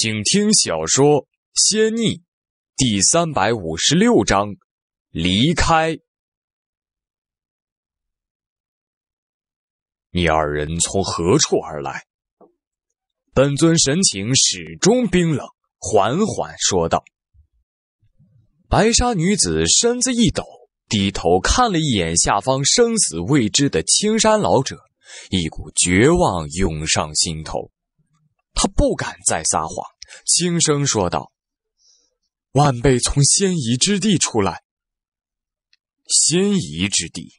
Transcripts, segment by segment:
请听小说《仙逆》第三百五十六章：离开。你二人从何处而来？本尊神情始终冰冷，缓缓说道：“白纱女子身子一抖，低头看了一眼下方生死未知的青山老者，一股绝望涌上心头。”他不敢再撒谎，轻声说道：“晚辈从仙遗之地出来。仙遗之地，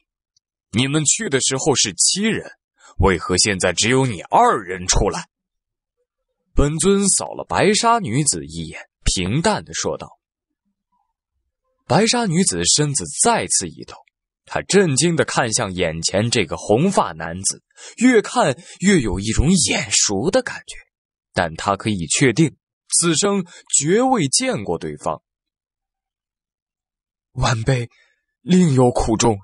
你们去的时候是七人，为何现在只有你二人出来？”本尊扫了白沙女子一眼，平淡的说道。白沙女子身子再次一抖，她震惊的看向眼前这个红发男子，越看越有一种眼熟的感觉。但他可以确定，此生绝未见过对方。晚辈另有苦衷。”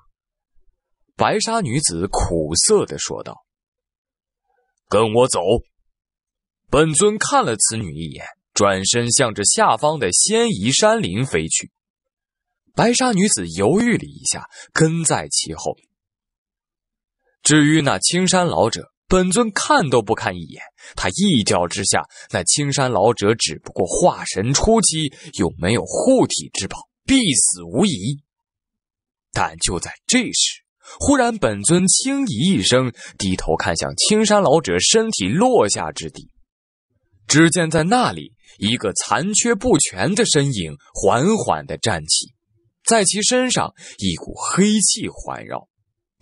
白纱女子苦涩的说道。“跟我走。”本尊看了此女一眼，转身向着下方的仙夷山林飞去。白纱女子犹豫了一下，跟在其后。至于那青山老者……本尊看都不看一眼，他一脚之下，那青山老者只不过化神初期，又没有护体之宝，必死无疑。但就在这时，忽然本尊轻咦一声，低头看向青山老者身体落下之地，只见在那里，一个残缺不全的身影缓缓的站起，在其身上，一股黑气环绕。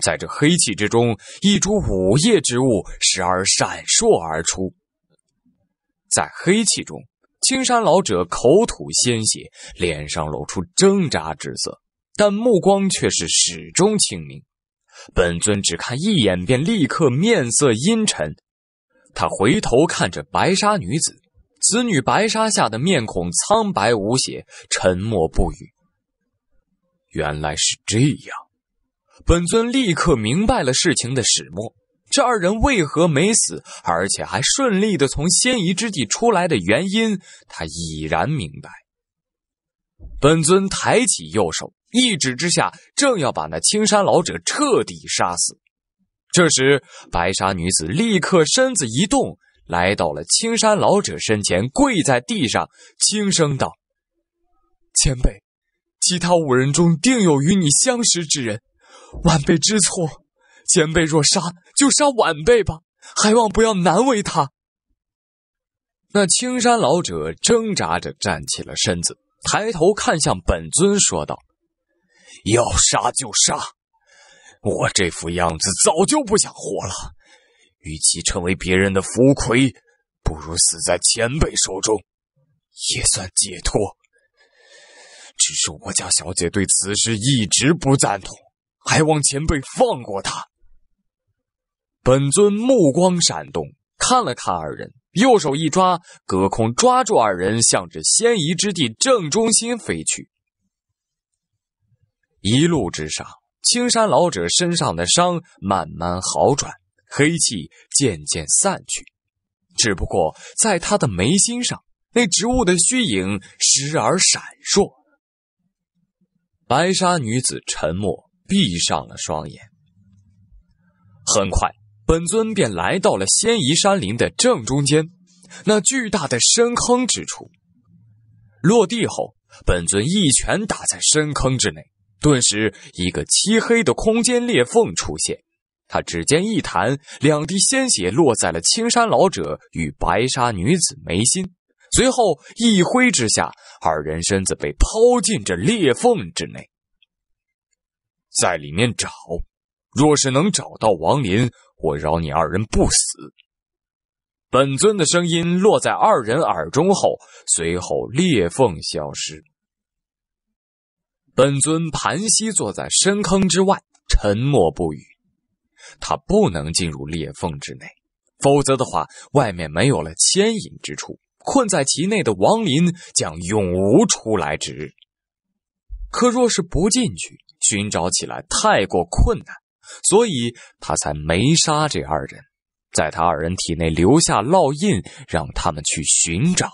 在这黑气之中，一株午夜植物时而闪烁而出。在黑气中，青山老者口吐鲜血，脸上露出挣扎之色，但目光却是始终清明。本尊只看一眼，便立刻面色阴沉。他回头看着白纱女子，此女白纱下的面孔苍白无血，沉默不语。原来是这样。本尊立刻明白了事情的始末，这二人为何没死，而且还顺利的从仙遗之地出来的原因，他已然明白。本尊抬起右手，一指之下，正要把那青山老者彻底杀死。这时，白纱女子立刻身子一动，来到了青山老者身前，跪在地上，轻声道：“前辈，其他五人中定有与你相识之人。”晚辈知错，前辈若杀，就杀晚辈吧。还望不要难为他。那青山老者挣扎着站起了身子，抬头看向本尊，说道：“要杀就杀，我这副样子早就不想活了。与其成为别人的福魁，不如死在前辈手中，也算解脱。只是我家小姐对此事一直不赞同。”还望前辈放过他。本尊目光闪动，看了看二人，右手一抓，隔空抓住二人，向着仙仪之地正中心飞去。一路之上，青山老者身上的伤慢慢好转，黑气渐渐散去，只不过在他的眉心上，那植物的虚影时而闪烁。白沙女子沉默。闭上了双眼。很快，本尊便来到了仙夷山林的正中间，那巨大的深坑之处。落地后，本尊一拳打在深坑之内，顿时一个漆黑的空间裂缝出现。他指尖一弹，两滴鲜血落在了青山老者与白沙女子眉心，随后一挥之下，二人身子被抛进这裂缝之内。在里面找，若是能找到王林，我饶你二人不死。本尊的声音落在二人耳中后，随后裂缝消失。本尊盘膝坐在深坑之外，沉默不语。他不能进入裂缝之内，否则的话，外面没有了牵引之处，困在其内的王林将永无出来之日。可若是不进去，寻找起来太过困难，所以他才没杀这二人，在他二人体内留下烙印，让他们去寻找。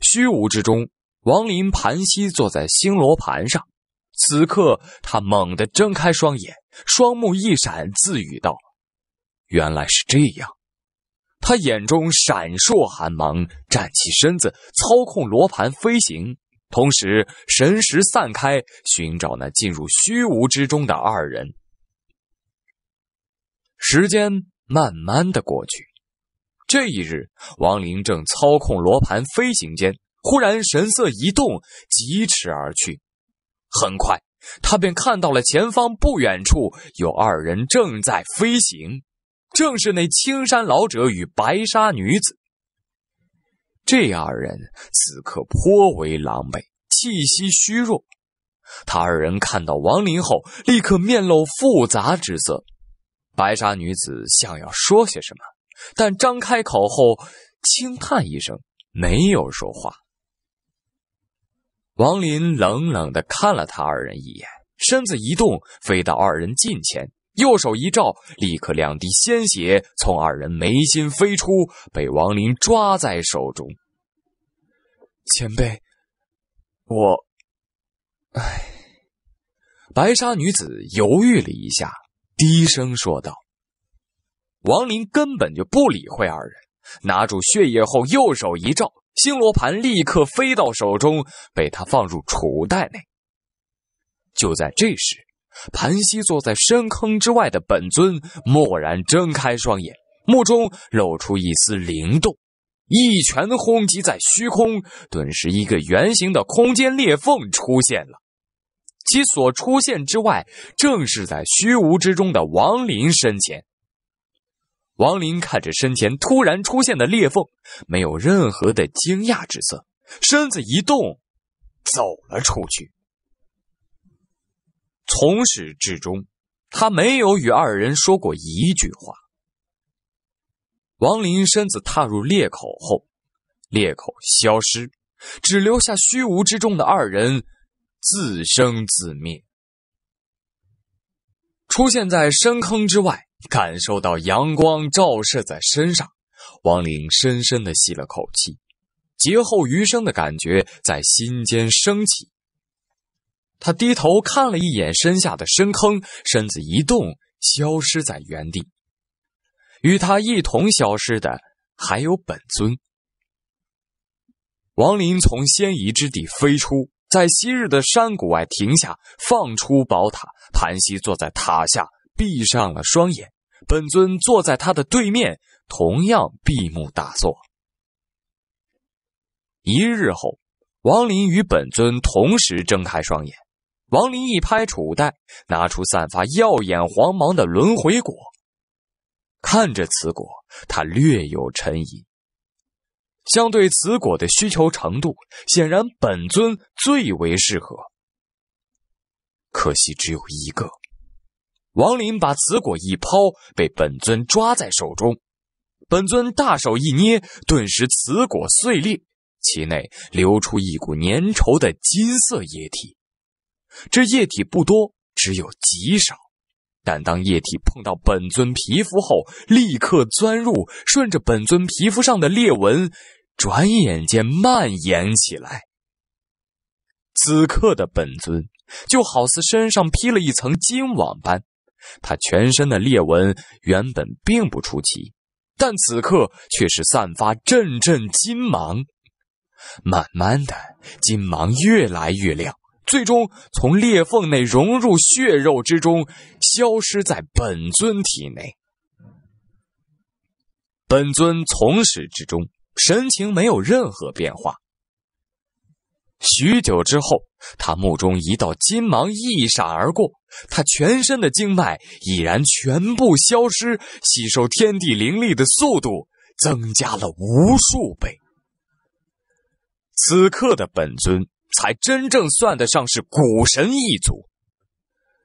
虚无之中，王林盘膝坐在星罗盘上，此刻他猛地睁开双眼，双目一闪，自语道：“原来是这样。”他眼中闪烁寒芒，站起身子，操控罗盘飞行。同时，神识散开，寻找那进入虚无之中的二人。时间慢慢的过去，这一日，王林正操控罗盘飞行间，忽然神色一动，疾驰而去。很快，他便看到了前方不远处有二人正在飞行，正是那青山老者与白沙女子。这二人此刻颇为狼狈，气息虚弱。他二人看到王林后，立刻面露复杂之色。白纱女子想要说些什么，但张开口后轻叹一声，没有说话。王林冷冷的看了他二人一眼，身子一动，飞到二人近前。右手一照，立刻两滴鲜血从二人眉心飞出，被王林抓在手中。前辈，我……唉。白沙女子犹豫了一下，低声说道：“王林根本就不理会二人，拿住血液后，右手一照，星罗盘立刻飞到手中，被他放入储物袋内。”就在这时。盘膝坐在深坑之外的本尊蓦然睁开双眼，目中露出一丝灵动，一拳轰击在虚空，顿时一个圆形的空间裂缝出现了。其所出现之外，正是在虚无之中的王林身前。王林看着身前突然出现的裂缝，没有任何的惊讶之色，身子一动，走了出去。从始至终，他没有与二人说过一句话。王林身子踏入裂口后，裂口消失，只留下虚无之中的二人，自生自灭。出现在深坑之外，感受到阳光照射在身上，王林深深的吸了口气，劫后余生的感觉在心间升起。他低头看了一眼身下的深坑，身子一动，消失在原地。与他一同消失的，还有本尊。王林从仙遗之地飞出，在昔日的山谷外停下，放出宝塔，盘膝坐在塔下，闭上了双眼。本尊坐在他的对面，同样闭目打坐。一日后，王林与本尊同时睁开双眼。王林一拍储袋，拿出散发耀眼黄芒的轮回果。看着此果，他略有沉吟。相对此果的需求程度，显然本尊最为适合。可惜只有一个。王林把此果一抛，被本尊抓在手中。本尊大手一捏，顿时此果碎裂，其内流出一股粘稠的金色液体。这液体不多，只有极少，但当液体碰到本尊皮肤后，立刻钻入，顺着本尊皮肤上的裂纹，转眼间蔓延起来。此刻的本尊就好似身上披了一层金网般，他全身的裂纹原本并不出奇，但此刻却是散发阵阵金芒，慢慢的，金芒越来越亮。最终从裂缝内融入血肉之中，消失在本尊体内。本尊从始至终神情没有任何变化。许久之后，他目中一道金芒一闪而过，他全身的经脉已然全部消失，吸收天地灵力的速度增加了无数倍。此刻的本尊。才真正算得上是古神一族。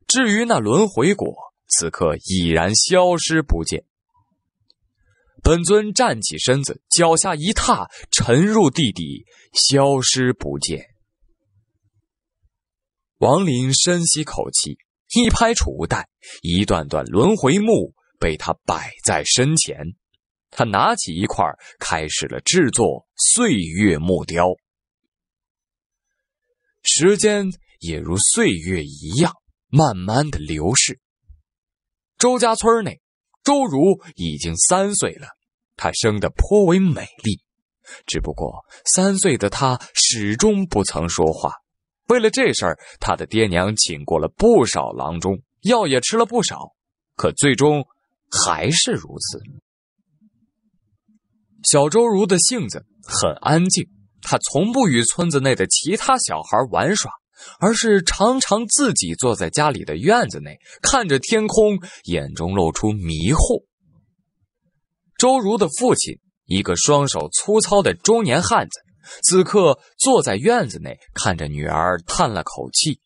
至于那轮回果，此刻已然消失不见。本尊站起身子，脚下一踏，沉入地底，消失不见。王林深吸口气，一拍储物袋，一段段轮回木被他摆在身前。他拿起一块，开始了制作岁月木雕。时间也如岁月一样，慢慢的流逝。周家村内，周如已经三岁了，她生得颇为美丽，只不过三岁的她始终不曾说话。为了这事儿，她的爹娘请过了不少郎中，药也吃了不少，可最终还是如此。小周如的性子很安静。他从不与村子内的其他小孩玩耍，而是常常自己坐在家里的院子内，看着天空，眼中露出迷惑。周如的父亲，一个双手粗糙的中年汉子，此刻坐在院子内，看着女儿，叹了口气。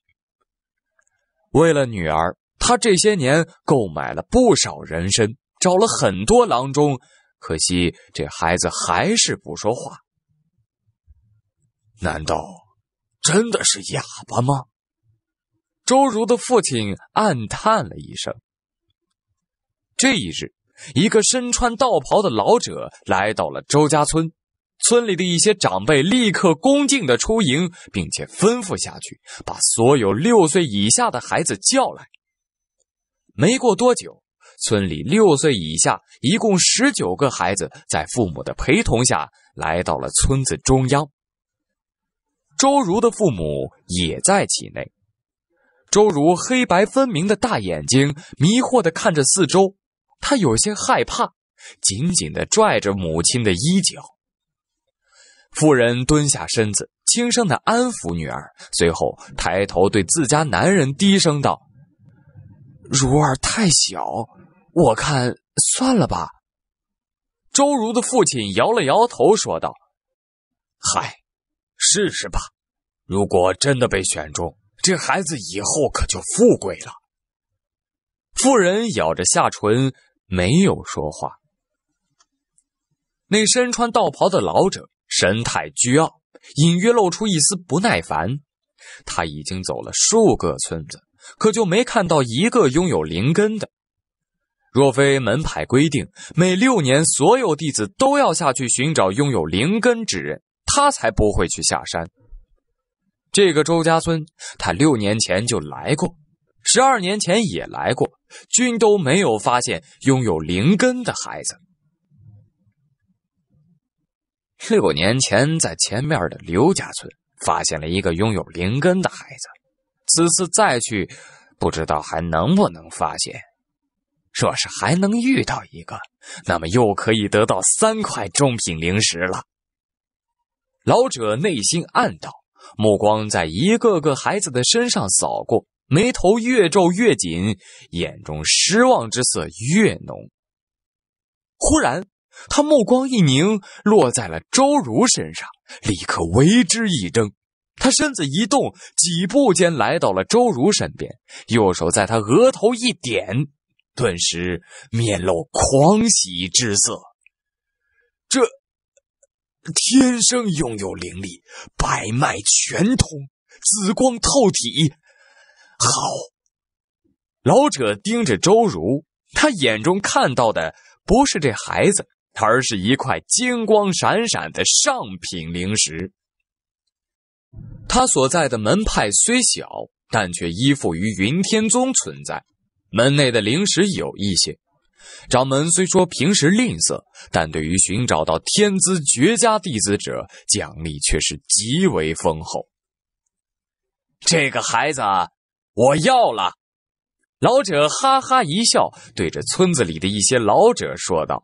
为了女儿，他这些年购买了不少人参，找了很多郎中，可惜这孩子还是不说话。难道真的是哑巴吗？周如的父亲暗叹了一声。这一日，一个身穿道袍的老者来到了周家村，村里的一些长辈立刻恭敬的出迎，并且吩咐下去，把所有六岁以下的孩子叫来。没过多久，村里六岁以下一共十九个孩子，在父母的陪同下来到了村子中央。周如的父母也在其内。周如黑白分明的大眼睛迷惑的看着四周，他有些害怕，紧紧的拽着母亲的衣角。妇人蹲下身子，轻声的安抚女儿，随后抬头对自家男人低声道：“如儿太小，我看算了吧。”周如的父亲摇了摇头，说道：“嗨。”试试吧，如果真的被选中，这孩子以后可就富贵了。妇人咬着下唇，没有说话。那身穿道袍的老者神态倨傲，隐约露出一丝不耐烦。他已经走了数个村子，可就没看到一个拥有灵根的。若非门派规定，每六年所有弟子都要下去寻找拥有灵根之人。他才不会去下山。这个周家村，他六年前就来过，十二年前也来过，均都没有发现拥有灵根的孩子。六年前在前面的刘家村发现了一个拥有灵根的孩子，此次再去，不知道还能不能发现。若是还能遇到一个，那么又可以得到三块中品灵石了。老者内心暗道，目光在一个个孩子的身上扫过，眉头越皱越紧，眼中失望之色越浓。忽然，他目光一凝，落在了周如身上，立刻为之一怔。他身子一动，几步间来到了周如身边，右手在他额头一点，顿时面露狂喜之色。天生拥有灵力，百脉全通，紫光透体。好，老者盯着周如，他眼中看到的不是这孩子，而是一块金光闪闪的上品灵石。他所在的门派虽小，但却依附于云天宗存在，门内的灵石有一些。掌门虽说平时吝啬，但对于寻找到天资绝佳弟子者，奖励却是极为丰厚。这个孩子我要了。老者哈哈一笑，对着村子里的一些老者说道：“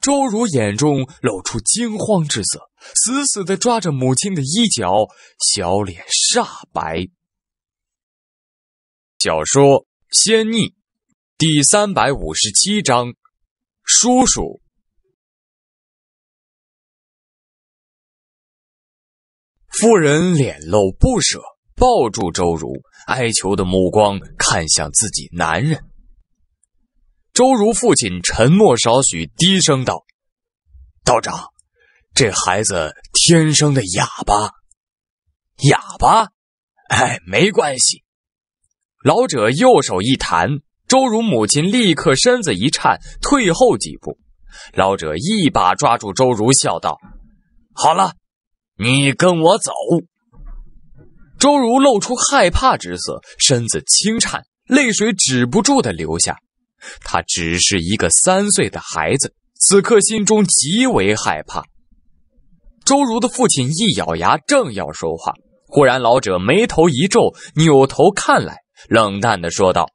周如眼中露出惊慌之色，死死地抓着母亲的衣角，小脸煞白。”小说《仙逆》。第三百五十七章，叔叔。妇人脸露不舍，抱住周如，哀求的目光看向自己男人。周如父亲沉默少许，低声道：“道长，这孩子天生的哑巴。”“哑巴？”“哎，没关系。”老者右手一弹。周如母亲立刻身子一颤，退后几步。老者一把抓住周如，笑道：“好了，你跟我走。”周如露出害怕之色，身子轻颤，泪水止不住的流下。他只是一个三岁的孩子，此刻心中极为害怕。周如的父亲一咬牙，正要说话，忽然老者眉头一皱，扭头看来，冷淡的说道。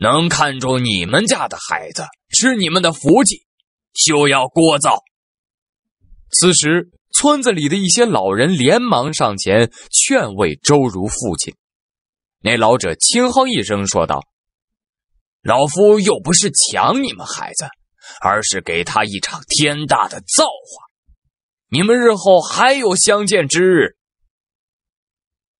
能看中你们家的孩子是你们的福气，休要聒噪。此时，村子里的一些老人连忙上前劝慰周如父亲。那老者轻哼一声说道：“老夫又不是抢你们孩子，而是给他一场天大的造化，你们日后还有相见之日。”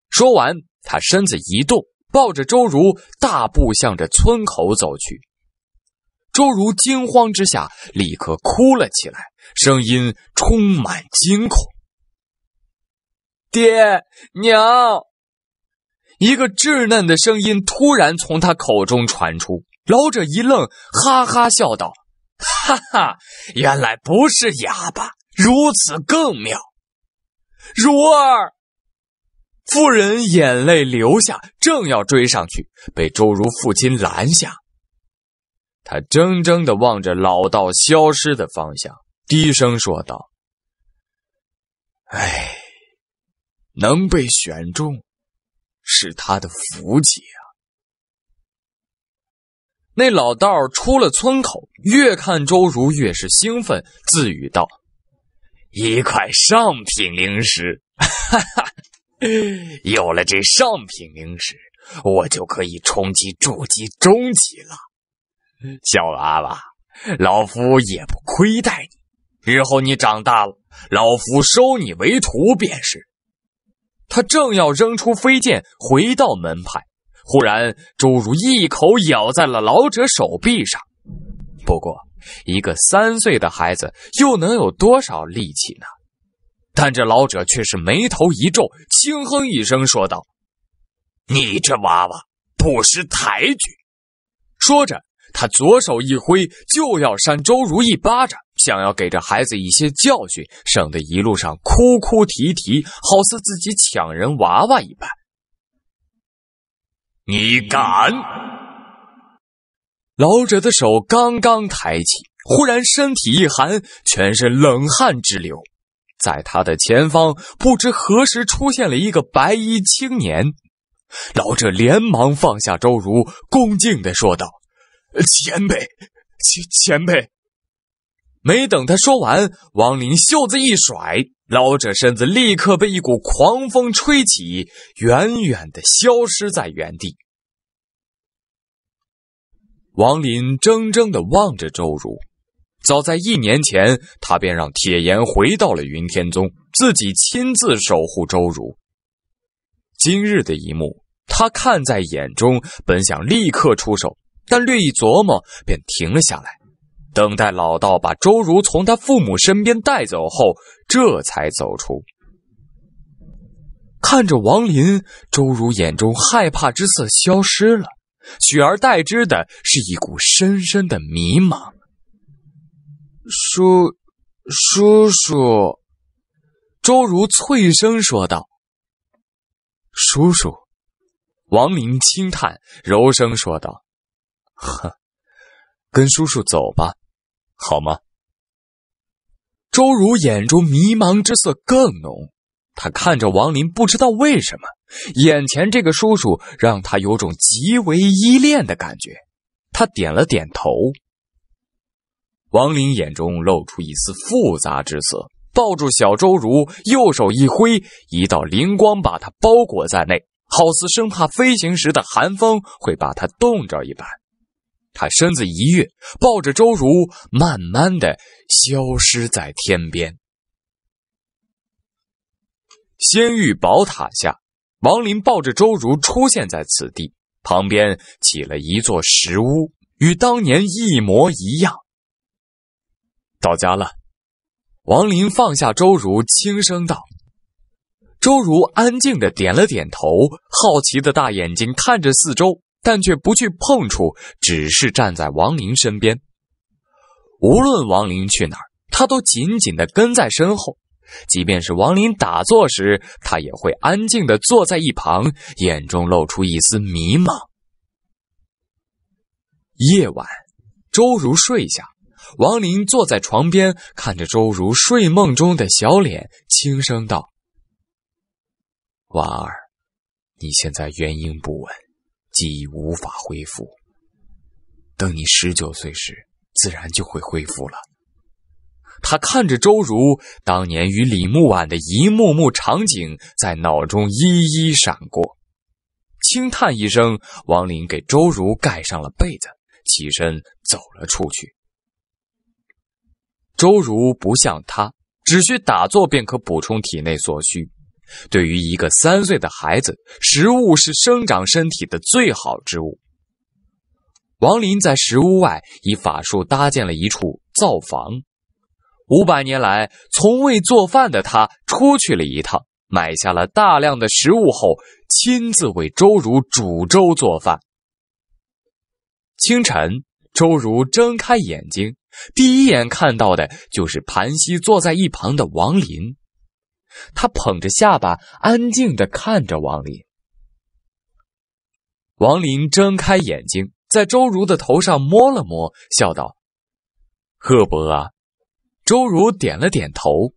说完，他身子一动。抱着周如，大步向着村口走去。周如惊慌之下，立刻哭了起来，声音充满惊恐：“爹娘！”一个稚嫩的声音突然从他口中传出。老者一愣，哈哈笑道：“哈哈，原来不是哑巴，如此更妙。”如儿。妇人眼泪流下，正要追上去，被周如父亲拦下。他怔怔的望着老道消失的方向，低声说道：“哎，能被选中，是他的福气啊。”那老道出了村口，越看周如越是兴奋，自语道：“一块上品灵石，哈哈。” 有了这上品灵石，我就可以冲击筑基中级了。小娃娃，老夫也不亏待你，日后你长大了，老夫收你为徒便是。他正要扔出飞剑回到门派，忽然侏儒一口咬在了老者手臂上。不过，一个三岁的孩子又能有多少力气呢？但这老者却是眉头一皱，轻哼一声说道：“你这娃娃不识抬举。”说着，他左手一挥，就要扇周如一巴掌，想要给这孩子一些教训，省得一路上哭哭啼啼，好似自己抢人娃娃一般。你敢！老者的手刚刚抬起，忽然身体一寒，全身冷汗直流。在他的前方，不知何时出现了一个白衣青年。老者连忙放下周如，恭敬的说道：“前辈，前前辈。”没等他说完，王林袖子一甩，老者身子立刻被一股狂风吹起，远远的消失在原地。王林怔怔的望着周如。早在一年前，他便让铁岩回到了云天宗，自己亲自守护周如。今日的一幕，他看在眼中，本想立刻出手，但略一琢磨，便停了下来，等待老道把周如从他父母身边带走后，这才走出。看着王林，周如眼中害怕之色消失了，取而代之的是一股深深的迷茫。叔，叔叔，周如脆声说道：“叔叔。”王林轻叹，柔声说道：“呵，跟叔叔走吧，好吗？”周如眼中迷茫之色更浓，他看着王林，不知道为什么，眼前这个叔叔让他有种极为依恋的感觉。他点了点头。王林眼中露出一丝复杂之色，抱住小周如，右手一挥，一道灵光把他包裹在内，好似生怕飞行时的寒风会把他冻着一般。他身子一跃，抱着周如，慢慢的消失在天边。仙玉宝塔下，王林抱着周如出现在此地，旁边起了一座石屋，与当年一模一样。到家了，王林放下周如，轻声道：“周如安静的点了点头，好奇的大眼睛看着四周，但却不去碰触，只是站在王林身边。无论王林去哪儿，他都紧紧的跟在身后。即便是王林打坐时，他也会安静的坐在一旁，眼中露出一丝迷茫。”夜晚，周如睡下。王林坐在床边，看着周如睡梦中的小脸，轻声道：“婉儿，你现在元婴不稳，记忆无法恢复。等你十九岁时，自然就会恢复了。”他看着周如当年与李木婉的一幕幕场景，在脑中一一闪过，轻叹一声。王林给周如盖上了被子，起身走了出去。周如不像他，只需打坐便可补充体内所需。对于一个三岁的孩子，食物是生长身体的最好之物。王林在石屋外以法术搭建了一处灶房，五百年来从未做饭的他出去了一趟，买下了大量的食物后，亲自为周如煮粥做饭。清晨，周如睁开眼睛。第一眼看到的就是盘膝坐在一旁的王林，他捧着下巴，安静的看着王林。王林睁开眼睛，在周如的头上摸了摸，笑道：“饿不饿？”周如点了点头。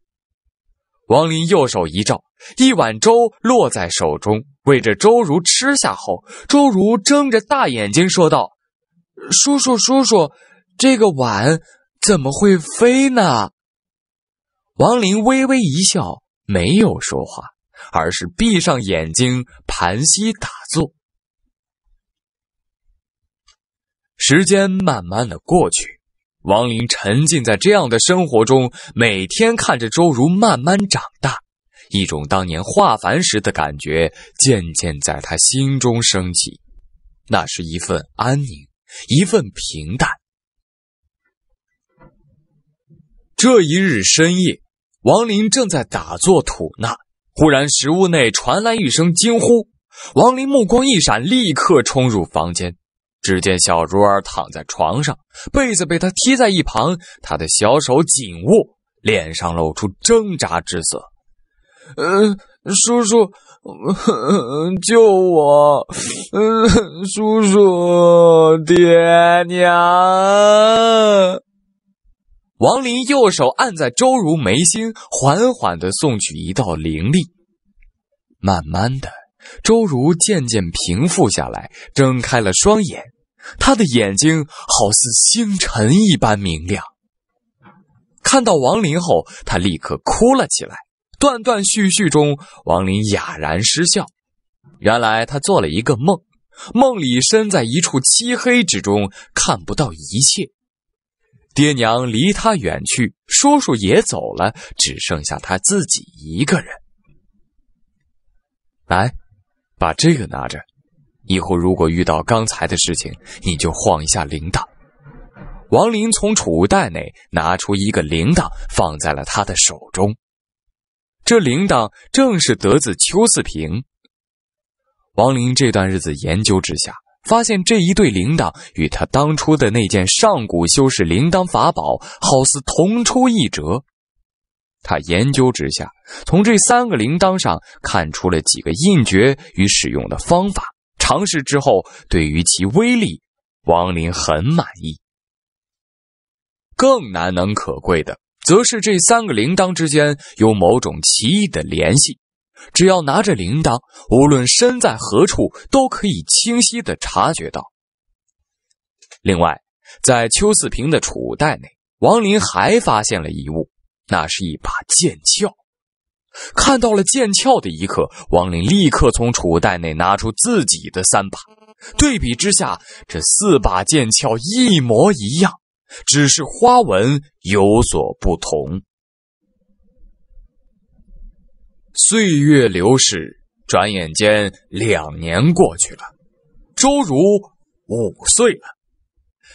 王林右手一照，一碗粥落在手中，喂着周如吃下后，周如睁着大眼睛说道：“叔叔，叔叔。”这个碗怎么会飞呢？王林微微一笑，没有说话，而是闭上眼睛盘膝打坐。时间慢慢的过去，王林沉浸在这样的生活中，每天看着周如慢慢长大，一种当年化凡时的感觉渐渐在他心中升起，那是一份安宁，一份平淡。这一日深夜，王林正在打坐吐纳，忽然食物内传来一声惊呼。王林目光一闪，立刻冲入房间。只见小如儿躺在床上，被子被他踢在一旁，他的小手紧握，脸上露出挣扎之色。“嗯，叔叔，救我！嗯，叔叔，爹娘！”王林右手按在周如眉心，缓缓的送去一道灵力。慢慢的，周如渐渐平复下来，睁开了双眼。他的眼睛好似星辰一般明亮。看到王林后，他立刻哭了起来，断断续续中，王林哑然失笑。原来他做了一个梦，梦里身在一处漆黑之中，看不到一切。爹娘离他远去，叔叔也走了，只剩下他自己一个人。来，把这个拿着，以后如果遇到刚才的事情，你就晃一下铃铛。王林从储物袋内拿出一个铃铛，放在了他的手中。这铃铛正是得自邱四平。王林这段日子研究之下。发现这一对铃铛与他当初的那件上古修士铃铛法宝好似同出一辙，他研究之下，从这三个铃铛上看出了几个印诀与使用的方法。尝试之后，对于其威力，王林很满意。更难能可贵的，则是这三个铃铛之间有某种奇异的联系。只要拿着铃铛，无论身在何处，都可以清晰的察觉到。另外，在邱四平的储物袋内，王林还发现了遗物，那是一把剑鞘。看到了剑鞘的一刻，王林立刻从储物袋内拿出自己的三把，对比之下，这四把剑鞘一模一样，只是花纹有所不同。岁月流逝，转眼间两年过去了，周如五岁了。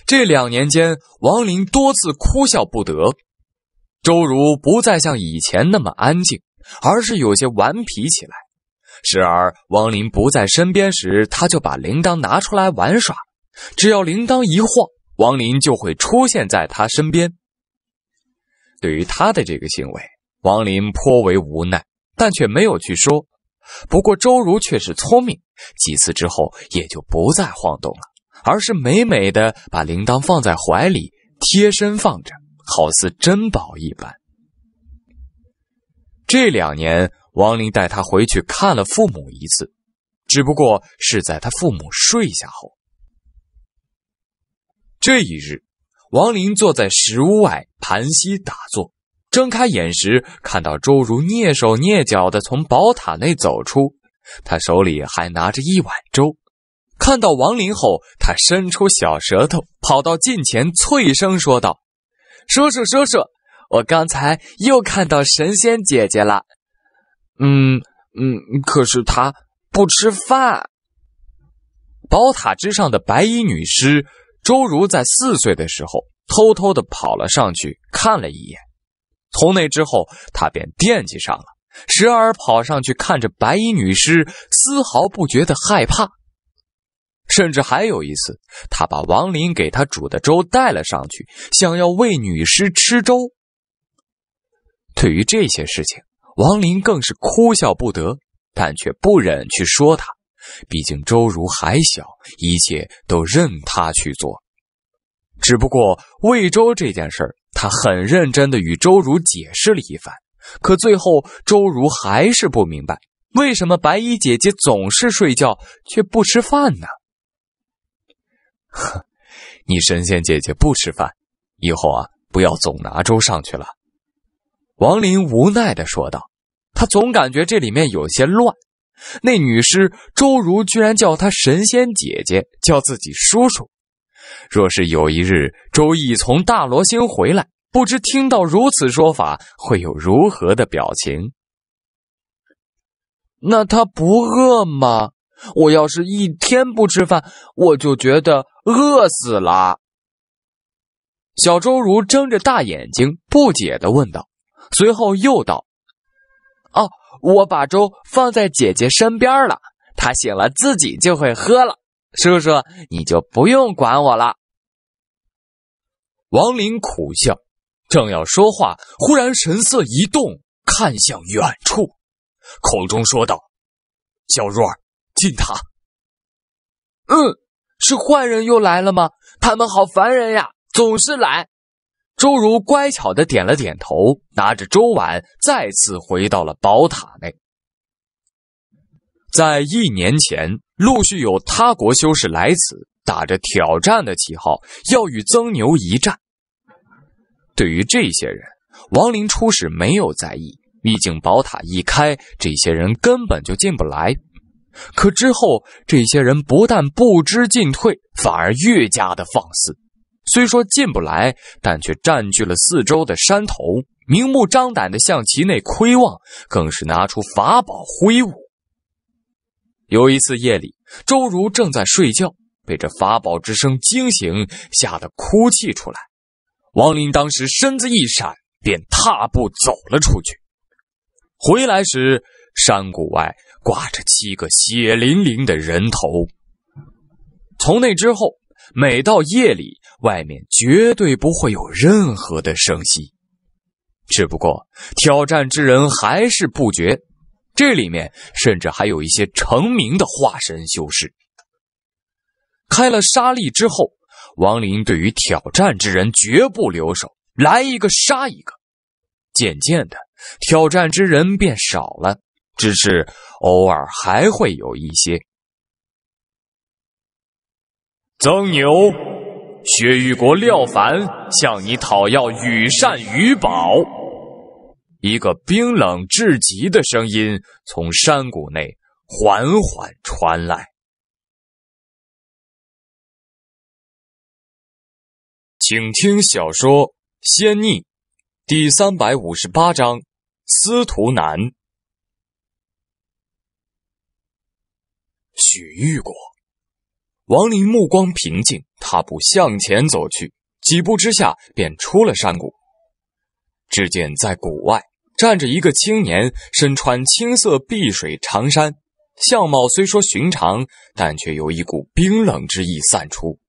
这两年间，王林多次哭笑不得。周如不再像以前那么安静，而是有些顽皮起来。时而王林不在身边时，他就把铃铛拿出来玩耍。只要铃铛一晃，王林就会出现在他身边。对于他的这个行为，王林颇为无奈。但却没有去说。不过周如却是聪明，几次之后也就不再晃动了，而是美美的把铃铛放在怀里，贴身放着，好似珍宝一般。这两年，王林带他回去看了父母一次，只不过是在他父母睡下后。这一日，王林坐在石屋外盘膝打坐。睁开眼时，看到周如蹑手蹑脚的从宝塔内走出，他手里还拿着一碗粥。看到王林后，他伸出小舌头，跑到近前，脆声说道：“叔叔，叔叔，我刚才又看到神仙姐姐了。嗯嗯，可是她不吃饭。”宝塔之上的白衣女尸，周如在四岁的时候偷偷的跑了上去看了一眼。从那之后，他便惦记上了，时而跑上去看着白衣女尸，丝毫不觉得害怕。甚至还有一次，他把王林给他煮的粥带了上去，想要喂女尸吃粥。对于这些事情，王林更是哭笑不得，但却不忍去说他，毕竟周如还小，一切都任他去做。只不过魏州这件事儿，他很认真的与周如解释了一番，可最后周如还是不明白，为什么白衣姐姐总是睡觉却不吃饭呢？呵，你神仙姐姐不吃饭，以后啊不要总拿粥上去了。”王林无奈的说道，他总感觉这里面有些乱。那女尸周如居然叫她神仙姐姐，叫自己叔叔。若是有一日周易从大罗星回来，不知听到如此说法会有如何的表情？那他不饿吗？我要是一天不吃饭，我就觉得饿死了。小周如睁着大眼睛，不解的问道，随后又道：“哦，我把粥放在姐姐身边了，她醒了自己就会喝了。”叔叔，你就不用管我了？王林苦笑，正要说话，忽然神色一动，看向远处，口中说道：“小若儿，进塔。”“嗯，是坏人又来了吗？他们好烦人呀，总是来。”周如乖巧的点了点头，拿着粥碗再次回到了宝塔内。在一年前。陆续有他国修士来此，打着挑战的旗号，要与曾牛一战。对于这些人，王林初始没有在意，毕竟宝塔一开，这些人根本就进不来。可之后，这些人不但不知进退，反而越加的放肆。虽说进不来，但却占据了四周的山头，明目张胆的向其内窥望，更是拿出法宝挥舞。有一次夜里，周如正在睡觉，被这法宝之声惊醒，吓得哭泣出来。王林当时身子一闪，便踏步走了出去。回来时，山谷外挂着七个血淋淋的人头。从那之后，每到夜里，外面绝对不会有任何的声息，只不过挑战之人还是不绝。这里面甚至还有一些成名的化身修士。开了杀令之后，王林对于挑战之人绝不留手，来一个杀一个。渐渐的，挑战之人变少了，只是偶尔还会有一些。曾牛，雪域国廖凡向你讨要羽扇羽宝。一个冰冷至极的声音从山谷内缓缓传来。请听小说《仙逆》第三百五十八章：司徒南、许玉果，王林。目光平静，踏步向前走去，几步之下便出了山谷。只见在谷外。站着一个青年，身穿青色碧水长衫，相貌虽说寻常，但却有一股冰冷之意散出。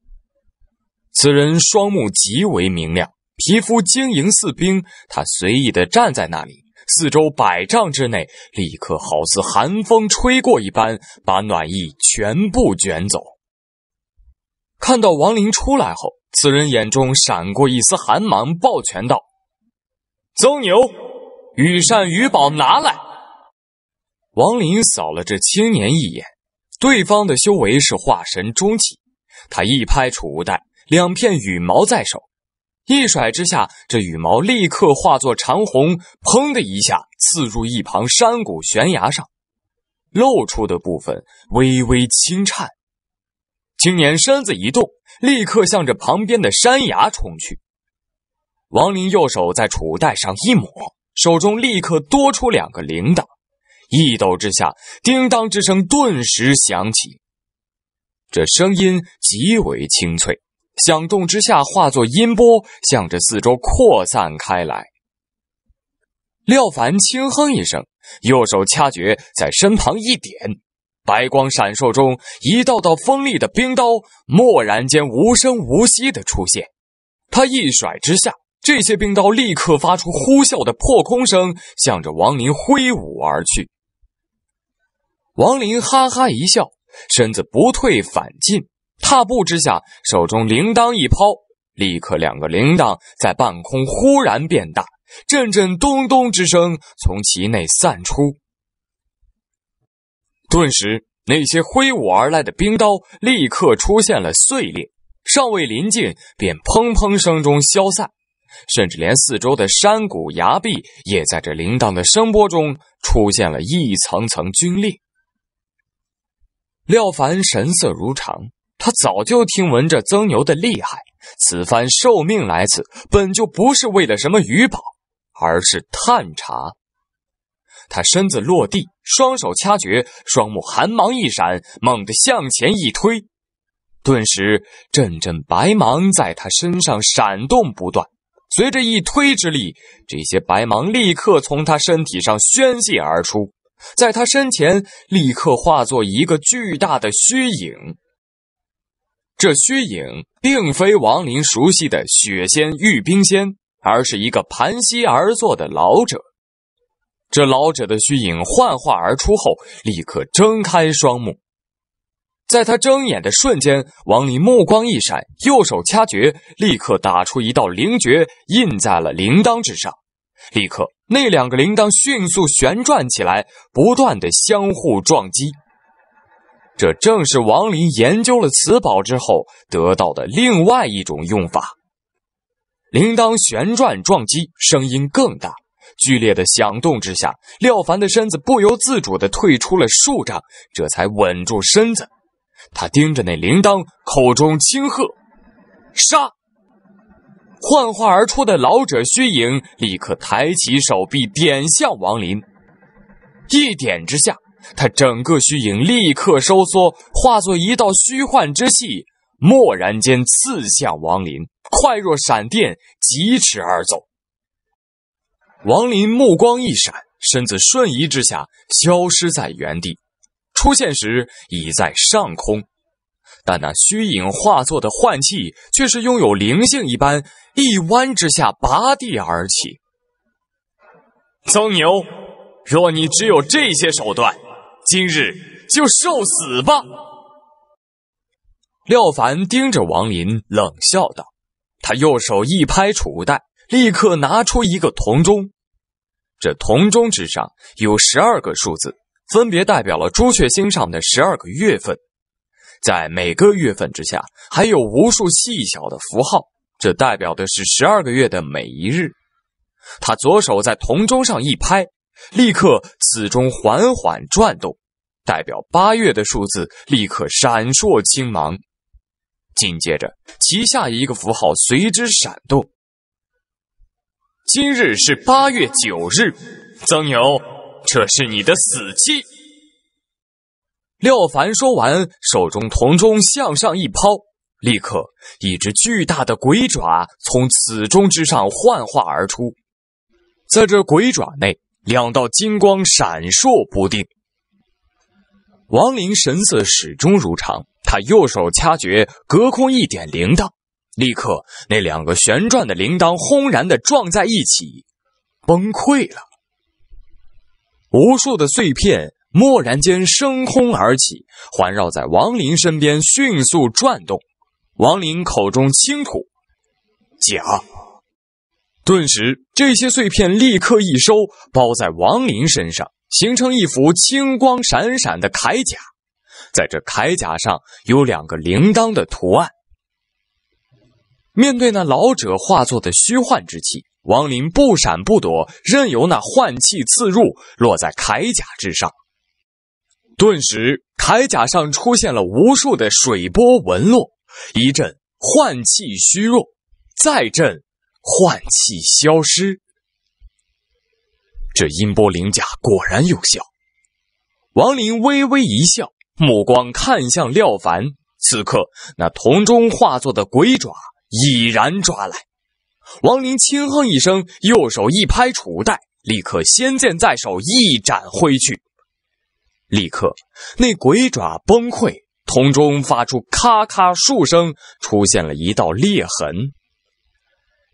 此人双目极为明亮，皮肤晶莹似冰。他随意的站在那里，四周百丈之内立刻好似寒风吹过一般，把暖意全部卷走。看到王林出来后，此人眼中闪过一丝寒芒，抱拳道：“曾牛。”羽扇羽宝拿来！王林扫了这青年一眼，对方的修为是化神中期。他一拍储物袋，两片羽毛在手，一甩之下，这羽毛立刻化作长虹，砰的一下刺入一旁山谷悬崖上，露出的部分微微轻颤。青年身子一动，立刻向着旁边的山崖冲去。王林右手在储物袋上一抹。手中立刻多出两个铃铛，一抖之下，叮当之声顿时响起。这声音极为清脆，响动之下化作音波，向着四周扩散开来。廖凡轻哼一声，右手掐诀，在身旁一点，白光闪烁中，一道道锋利的冰刀蓦然间无声无息的出现。他一甩之下。这些冰刀立刻发出呼啸的破空声，向着王林挥舞而去。王林哈哈一笑，身子不退反进，踏步之下，手中铃铛一抛，立刻两个铃铛在半空忽然变大，阵阵咚咚之声从其内散出。顿时，那些挥舞而来的冰刀立刻出现了碎裂，尚未临近，便砰砰声中消散。甚至连四周的山谷崖壁也在这铃铛的声波中出现了一层层皲裂。廖凡神色如常，他早就听闻这曾牛的厉害，此番受命来此本就不是为了什么鱼宝，而是探查。他身子落地，双手掐诀，双目寒芒一闪，猛地向前一推，顿时阵阵白芒在他身上闪动不断。随着一推之力，这些白芒立刻从他身体上宣泄而出，在他身前立刻化作一个巨大的虚影。这虚影并非王林熟悉的雪仙玉冰仙，而是一个盘膝而坐的老者。这老者的虚影幻化而出后，立刻睁开双目。在他睁眼的瞬间，王林目光一闪，右手掐诀，立刻打出一道灵诀，印在了铃铛之上。立刻，那两个铃铛迅速旋转起来，不断的相互撞击。这正是王林研究了此宝之后得到的另外一种用法。铃铛旋转撞击，声音更大，剧烈的响动之下，廖凡的身子不由自主的退出了数丈，这才稳住身子。他盯着那铃铛，口中轻喝：“杀！”幻化而出的老者虚影立刻抬起手臂，点向王林。一点之下，他整个虚影立刻收缩，化作一道虚幻之气，蓦然间刺向王林，快若闪电，疾驰而走。王林目光一闪，身子瞬移之下，消失在原地。出现时已在上空，但那虚影化作的幻气却是拥有灵性一般，一弯之下拔地而起。曾牛，若你只有这些手段，今日就受死吧！廖凡盯着王林冷笑道，他右手一拍储物袋，立刻拿出一个铜钟，这铜钟之上有十二个数字。分别代表了朱雀星上的十二个月份，在每个月份之下，还有无数细小的符号，这代表的是十二个月的每一日。他左手在铜钟上一拍，立刻此钟缓缓转动，代表八月的数字立刻闪烁青芒，紧接着其下一个符号随之闪动。今日是八月九日，曾牛。这是你的死期！廖凡说完，手中铜钟向上一抛，立刻一只巨大的鬼爪从此钟之上幻化而出。在这鬼爪内，两道金光闪烁不定。王林神色始终如常，他右手掐诀，隔空一点铃铛，立刻那两个旋转的铃铛轰然的撞在一起，崩溃了。无数的碎片蓦然间升空而起，环绕在王林身边，迅速转动。王林口中轻吐“甲”，顿时这些碎片立刻一收，包在王林身上，形成一幅金光闪闪的铠甲。在这铠甲上有两个铃铛的图案。面对那老者化作的虚幻之气。王林不闪不躲，任由那幻气刺入，落在铠甲之上。顿时，铠甲上出现了无数的水波纹络。一阵幻气虚弱，再阵幻气消失。这音波鳞甲果然有效。王林微微一笑，目光看向廖凡。此刻，那铜钟化作的鬼爪已然抓来。王林轻哼一声，右手一拍储袋，立刻仙剑在手，一斩挥去。立刻，那鬼爪崩溃，铜中发出咔咔数声，出现了一道裂痕。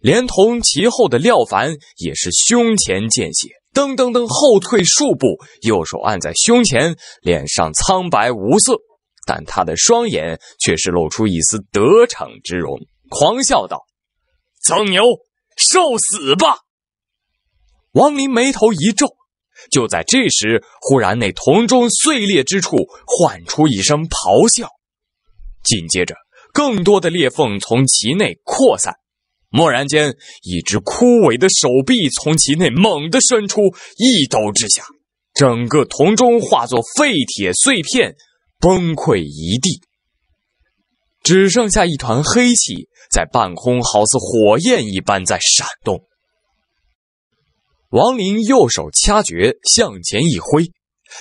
连同其后的廖凡也是胸前见血，噔噔噔后退数步，右手按在胸前，脸上苍白无色，但他的双眼却是露出一丝得逞之容，狂笑道。苍牛，受死吧！王林眉头一皱，就在这时，忽然那铜钟碎裂之处，唤出一声咆哮，紧接着更多的裂缝从其内扩散，蓦然间，一只枯萎的手臂从其内猛地伸出，一刀之下，整个铜钟化作废铁碎片，崩溃一地，只剩下一团黑气。在半空，好似火焰一般在闪动。王林右手掐诀，向前一挥，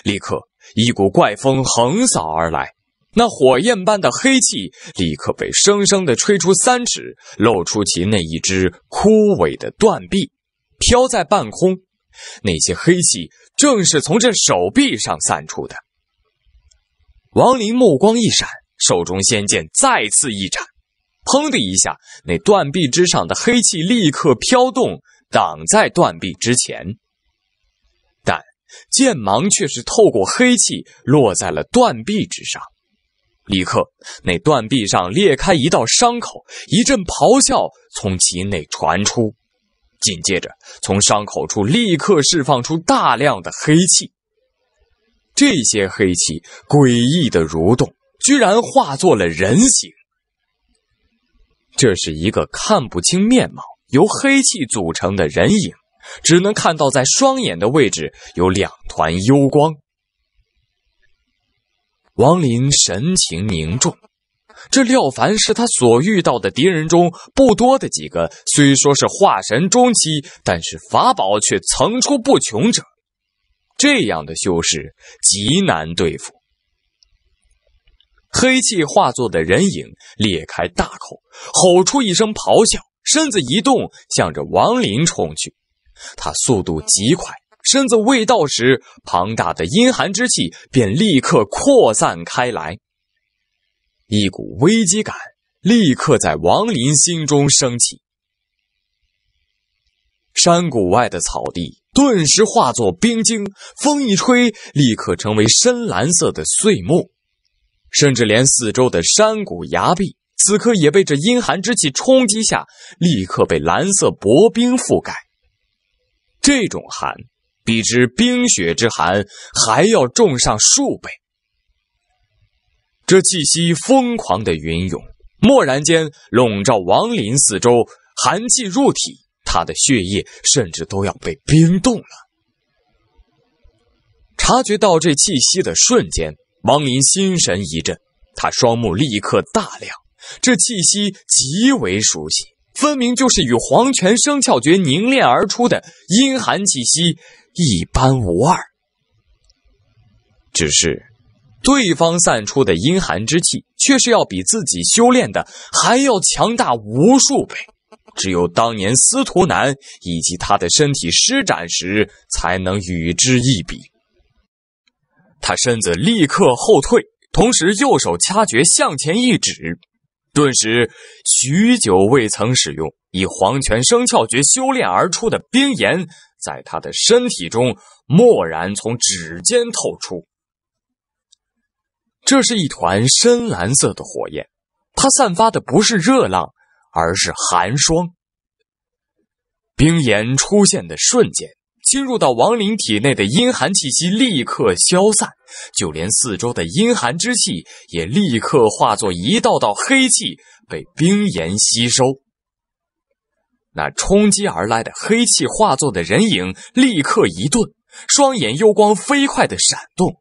立刻一股怪风横扫而来。那火焰般的黑气立刻被生生的吹出三尺，露出其那一只枯萎的断臂，飘在半空。那些黑气正是从这手臂上散出的。王林目光一闪，手中仙剑再次一斩。砰的一下，那断臂之上的黑气立刻飘动，挡在断臂之前。但剑芒却是透过黑气落在了断臂之上，立刻那断臂上裂开一道伤口，一阵咆哮从其内传出，紧接着从伤口处立刻释放出大量的黑气。这些黑气诡异的蠕动，居然化作了人形。这是一个看不清面貌、由黑气组成的人影，只能看到在双眼的位置有两团幽光。王林神情凝重，这廖凡是他所遇到的敌人中不多的几个。虽说是化神中期，但是法宝却层出不穷者，这样的修士极难对付。黑气化作的人影裂开大口，吼出一声咆哮，身子一动，向着王林冲去。他速度极快，身子未到时，庞大的阴寒之气便立刻扩散开来。一股危机感立刻在王林心中升起。山谷外的草地顿时化作冰晶，风一吹，立刻成为深蓝色的碎末。甚至连四周的山谷崖壁，此刻也被这阴寒之气冲击下，立刻被蓝色薄冰覆盖。这种寒，比之冰雪之寒还要重上数倍。这气息疯狂的云涌蓦然间笼罩王林四周，寒气入体，他的血液甚至都要被冰冻了。察觉到这气息的瞬间。王林心神一震，他双目立刻大亮，这气息极为熟悉，分明就是与黄泉生窍诀凝练而出的阴寒气息一般无二。只是，对方散出的阴寒之气，却是要比自己修炼的还要强大无数倍，只有当年司徒南以及他的身体施展时，才能与之一比。他身子立刻后退，同时右手掐诀向前一指，顿时许久未曾使用以黄泉生窍诀修炼而出的冰炎，在他的身体中蓦然从指尖透出。这是一团深蓝色的火焰，它散发的不是热浪，而是寒霜。冰炎出现的瞬间。侵入到亡灵体内的阴寒气息立刻消散，就连四周的阴寒之气也立刻化作一道道黑气，被冰岩吸收。那冲击而来的黑气化作的人影立刻一顿，双眼幽光飞快的闪动，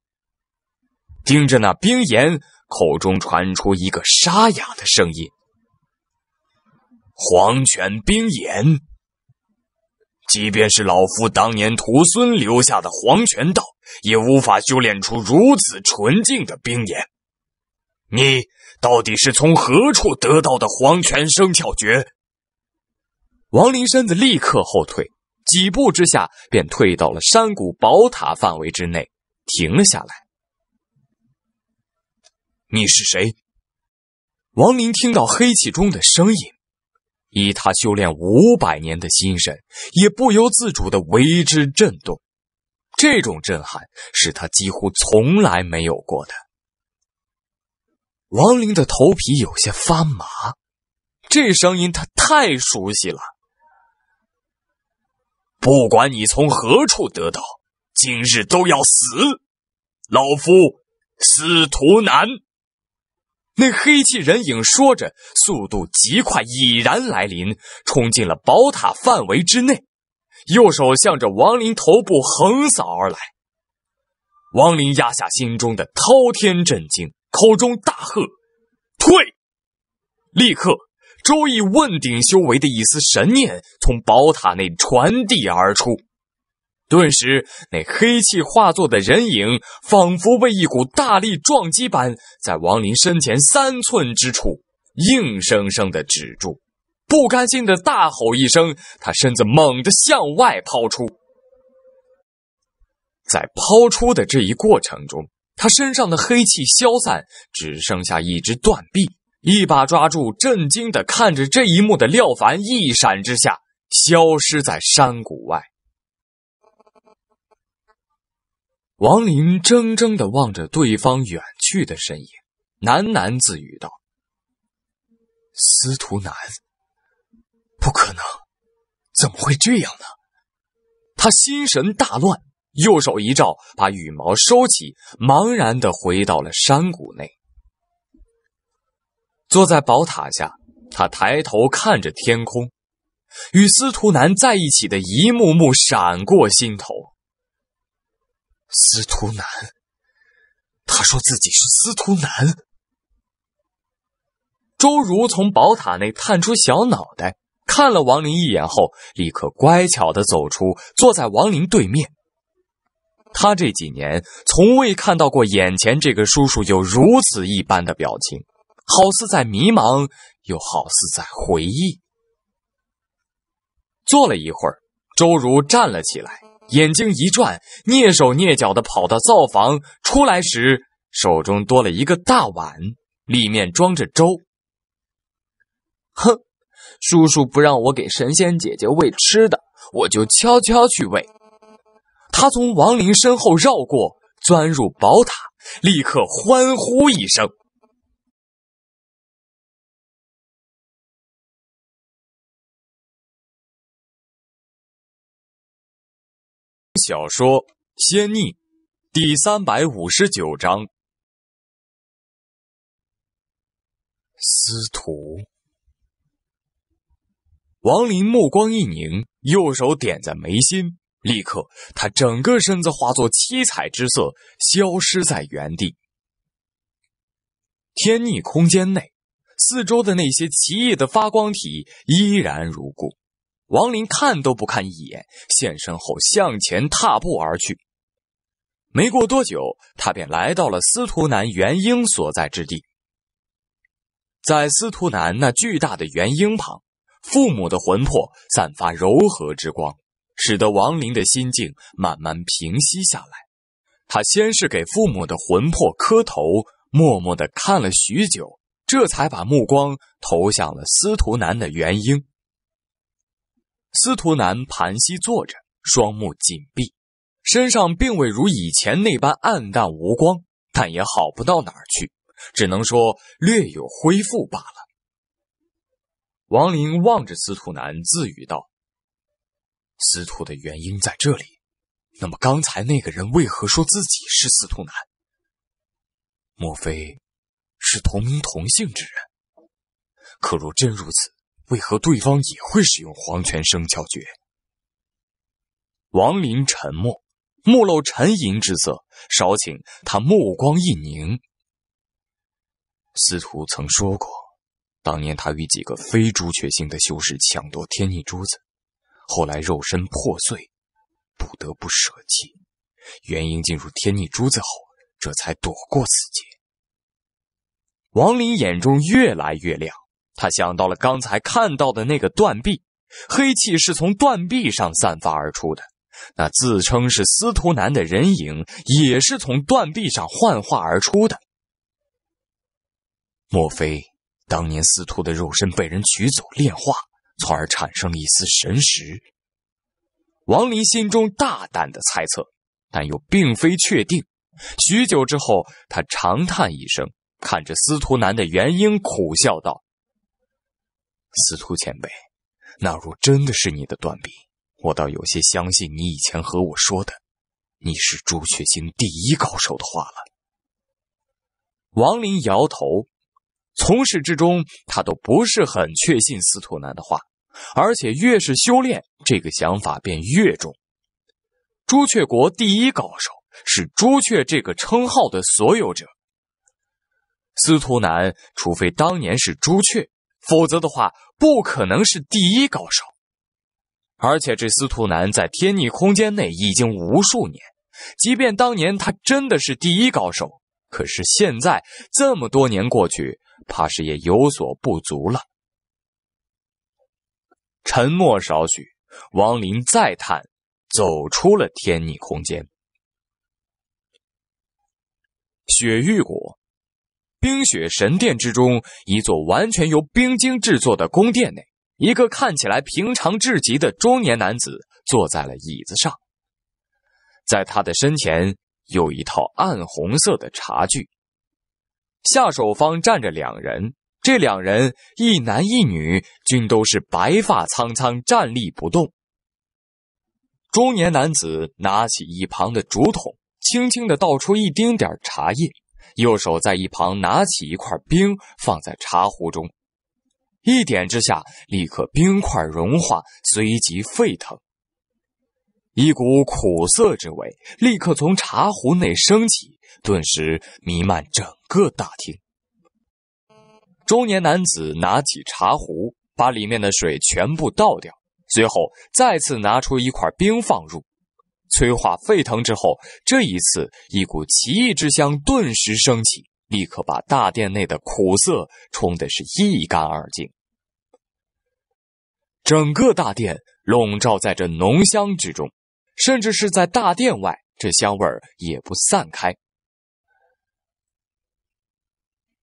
盯着那冰岩，口中传出一个沙哑的声音：“黄泉冰岩。”即便是老夫当年徒孙留下的黄泉道，也无法修炼出如此纯净的冰眼。你到底是从何处得到的黄泉生窍诀？王林身子立刻后退，几步之下便退到了山谷宝塔范围之内，停了下来。你是谁？王林听到黑气中的声音。以他修炼五百年的心神，也不由自主的为之震动。这种震撼是他几乎从来没有过的。王林的头皮有些发麻，这声音他太熟悉了。不管你从何处得到，今日都要死。老夫司徒南。那黑气人影说着，速度极快，已然来临，冲进了宝塔范围之内，右手向着王林头部横扫而来。王林压下心中的滔天震惊，口中大喝：“退！”立刻，周易问鼎修为的一丝神念从宝塔内传递而出。顿时，那黑气化作的人影仿佛被一股大力撞击般，在王林身前三寸之处硬生生的止住。不甘心的大吼一声，他身子猛地向外抛出。在抛出的这一过程中，他身上的黑气消散，只剩下一只断臂。一把抓住震惊的看着这一幕的廖凡，一闪之下消失在山谷外。王林怔怔的望着对方远去的身影，喃喃自语道：“司徒南，不可能，怎么会这样呢？”他心神大乱，右手一照，把羽毛收起，茫然的回到了山谷内。坐在宝塔下，他抬头看着天空，与司徒南在一起的一幕幕闪过心头。司徒南，他说自己是司徒南。周如从宝塔内探出小脑袋，看了王林一眼后，立刻乖巧的走出，坐在王林对面。他这几年从未看到过眼前这个叔叔有如此一般的表情，好似在迷茫，又好似在回忆。坐了一会儿，周如站了起来。眼睛一转，蹑手蹑脚的跑到灶房。出来时，手中多了一个大碗，里面装着粥。哼，叔叔不让我给神仙姐姐喂吃的，我就悄悄去喂。他从王林身后绕过，钻入宝塔，立刻欢呼一声。小说《仙逆》第三百五十九章。司徒王林目光一凝，右手点在眉心，立刻他整个身子化作七彩之色，消失在原地。天逆空间内，四周的那些奇异的发光体依然如故。王林看都不看一眼，现身后向前踏步而去。没过多久，他便来到了司徒南元婴所在之地，在司徒南那巨大的元婴旁，父母的魂魄散发柔和之光，使得王林的心境慢慢平息下来。他先是给父母的魂魄磕头，默默的看了许久，这才把目光投向了司徒南的元婴。司徒南盘膝坐着，双目紧闭，身上并未如以前那般暗淡无光，但也好不到哪儿去，只能说略有恢复罢了。王林望着司徒南，自语道：“司徒的原因在这里，那么刚才那个人为何说自己是司徒南？莫非是同名同姓之人？可若真如此……”为何对方也会使用黄泉生窍诀？王林沉默，目露沉吟之色。少顷，他目光一凝。司徒曾说过，当年他与几个非朱雀星的修士抢夺天逆珠子，后来肉身破碎，不得不舍弃。元婴进入天逆珠子后，这才躲过此劫。王林眼中越来越亮。他想到了刚才看到的那个断臂，黑气是从断臂上散发而出的。那自称是司徒南的人影，也是从断臂上幻化而出的。莫非当年司徒的肉身被人取走炼化，从而产生了一丝神识？王林心中大胆的猜测，但又并非确定。许久之后，他长叹一声，看着司徒南的元婴，苦笑道。司徒前辈，那若真的是你的断臂，我倒有些相信你以前和我说的，你是朱雀星第一高手的话了。王林摇头，从始至终他都不是很确信司徒南的话，而且越是修炼，这个想法便越重。朱雀国第一高手是朱雀这个称号的所有者，司徒南除非当年是朱雀。否则的话，不可能是第一高手。而且这司徒南在天逆空间内已经无数年，即便当年他真的是第一高手，可是现在这么多年过去，怕是也有所不足了。沉默少许，王林再叹，走出了天逆空间。雪域国。冰雪神殿之中，一座完全由冰晶制作的宫殿内，一个看起来平常至极的中年男子坐在了椅子上。在他的身前有一套暗红色的茶具，下手方站着两人，这两人一男一女，均都是白发苍苍，站立不动。中年男子拿起一旁的竹筒，轻轻的倒出一丁点茶叶。右手在一旁拿起一块冰，放在茶壶中，一点之下，立刻冰块融化，随即沸腾。一股苦涩之味立刻从茶壶内升起，顿时弥漫整个大厅。中年男子拿起茶壶，把里面的水全部倒掉，随后再次拿出一块冰放入。催化沸腾之后，这一次一股奇异之香顿时升起，立刻把大殿内的苦涩冲得是一干二净。整个大殿笼罩在这浓香之中，甚至是在大殿外，这香味儿也不散开。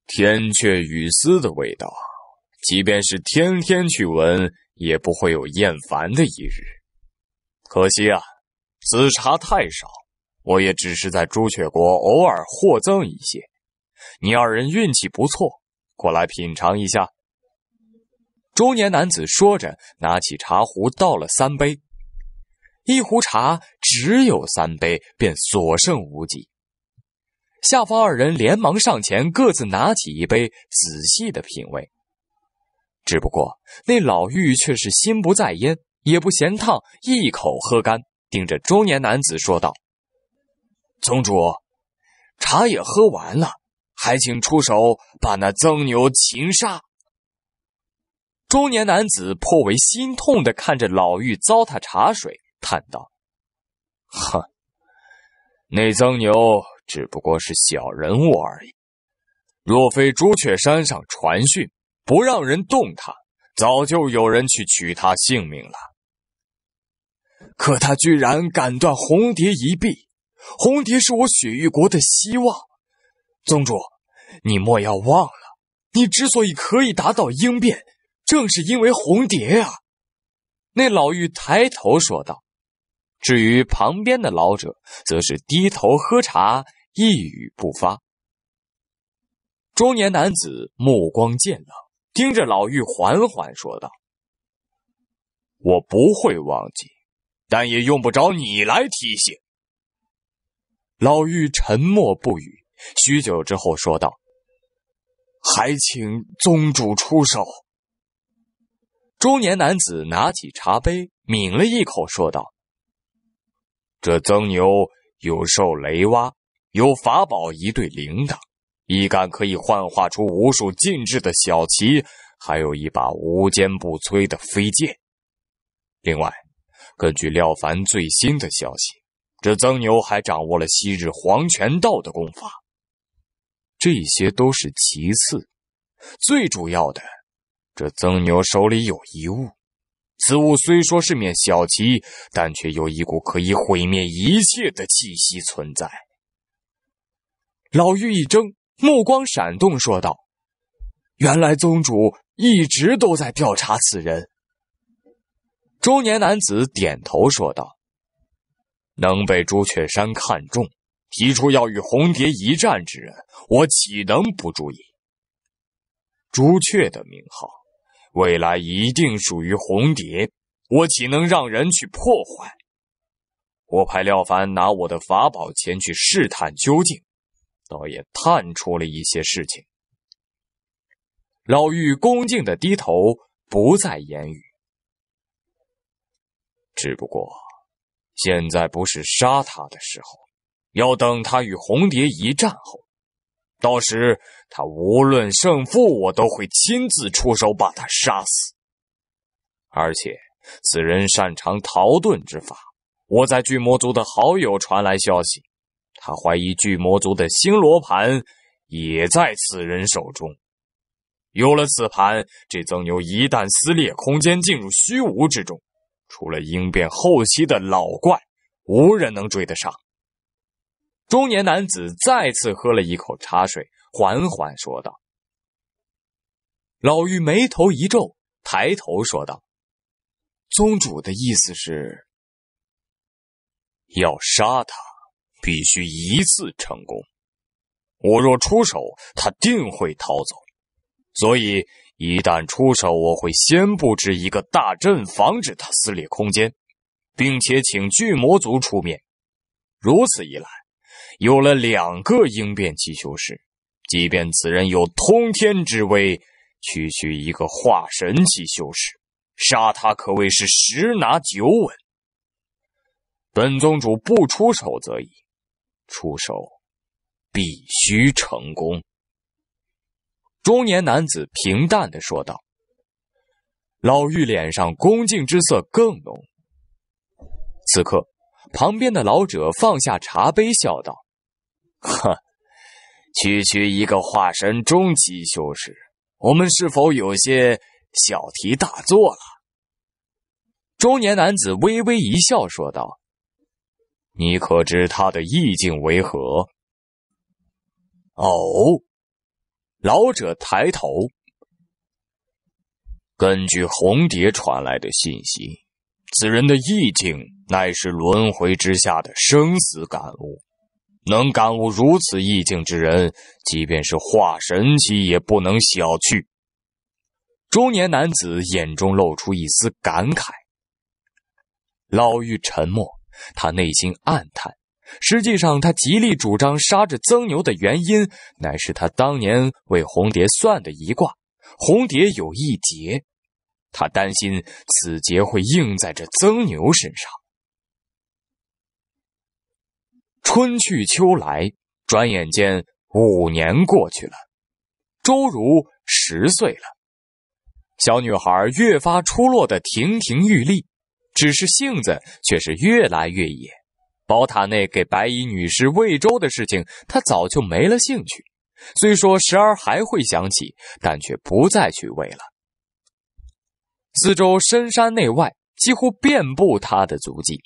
天阙雨丝的味道，即便是天天去闻，也不会有厌烦的一日。可惜啊。此茶太少，我也只是在朱雀国偶尔获赠一些。你二人运气不错，过来品尝一下。”中年男子说着，拿起茶壶倒了三杯。一壶茶只有三杯，便所剩无几。下方二人连忙上前，各自拿起一杯，仔细的品味。只不过那老妪却是心不在焉，也不嫌烫，一口喝干。盯着中年男子说道：“宗主，茶也喝完了，还请出手把那曾牛擒杀。”中年男子颇为心痛的看着老妪糟蹋茶水，叹道：“哼，那曾牛只不过是小人物而已，若非朱雀山上传讯不让人动他，早就有人去取他性命了。”可他居然敢断红蝶一臂，红蝶是我雪域国的希望，宗主，你莫要忘了，你之所以可以达到应变，正是因为红蝶啊！那老妪抬头说道。至于旁边的老者，则是低头喝茶，一语不发。中年男子目光渐冷，盯着老妪，缓缓说道：“我不会忘记。”但也用不着你来提醒。老妪沉默不语，许久之后说道：“还请宗主出手。”中年男子拿起茶杯抿了一口，说道：“这曾牛有兽雷蛙，有法宝一对铃铛，一杆可以幻化出无数禁制的小旗，还有一把无坚不摧的飞剑。另外。”根据廖凡最新的消息，这曾牛还掌握了昔日黄泉道的功法。这些都是其次，最主要的，这曾牛手里有一物，此物虽说是面小旗，但却有一股可以毁灭一切的气息存在。老妪一怔，目光闪动，说道：“原来宗主一直都在调查此人。”中年男子点头说道：“能被朱雀山看中，提出要与红蝶一战之人，我岂能不注意？朱雀的名号，未来一定属于红蝶，我岂能让人去破坏？我派廖凡拿我的法宝前去试探究竟，倒也探出了一些事情。”老妪恭敬的低头，不再言语。只不过，现在不是杀他的时候，要等他与红蝶一战后，到时他无论胜负，我都会亲自出手把他杀死。而且，此人擅长逃遁之法，我在巨魔族的好友传来消息，他怀疑巨魔族的星罗盘也在此人手中。有了此盘，这曾牛一旦撕裂空间进入虚无之中。除了应变后期的老怪，无人能追得上。中年男子再次喝了一口茶水，缓缓说道：“老妪眉头一皱，抬头说道：‘宗主的意思是，要杀他，必须一次成功。我若出手，他定会逃走，所以……’”一旦出手，我会先布置一个大阵，防止他撕裂空间，并且请巨魔族出面。如此一来，有了两个应变气修士，即便此人有通天之威，区区一个化神气修士杀他可谓是十拿九稳。本宗主不出手则已，出手必须成功。中年男子平淡的说道：“老妪脸上恭敬之色更浓。此刻，旁边的老者放下茶杯，笑道：‘呵，区区一个化身中级修士，我们是否有些小题大做了？’”中年男子微微一笑，说道：“你可知他的意境为何？”“哦。”老者抬头，根据红蝶传来的信息，此人的意境乃是轮回之下的生死感悟。能感悟如此意境之人，即便是化神期也不能小觑。中年男子眼中露出一丝感慨。老妪沉默，他内心暗叹。实际上，他极力主张杀这曾牛的原因，乃是他当年为红蝶算的一卦。红蝶有一劫，他担心此劫会应在这曾牛身上。春去秋来，转眼间五年过去了，周如十岁了，小女孩越发出落的亭亭玉立，只是性子却是越来越野。宝塔内给白衣女士喂粥的事情，他早就没了兴趣。虽说时而还会想起，但却不再去喂了。四周深山内外几乎遍布他的足迹。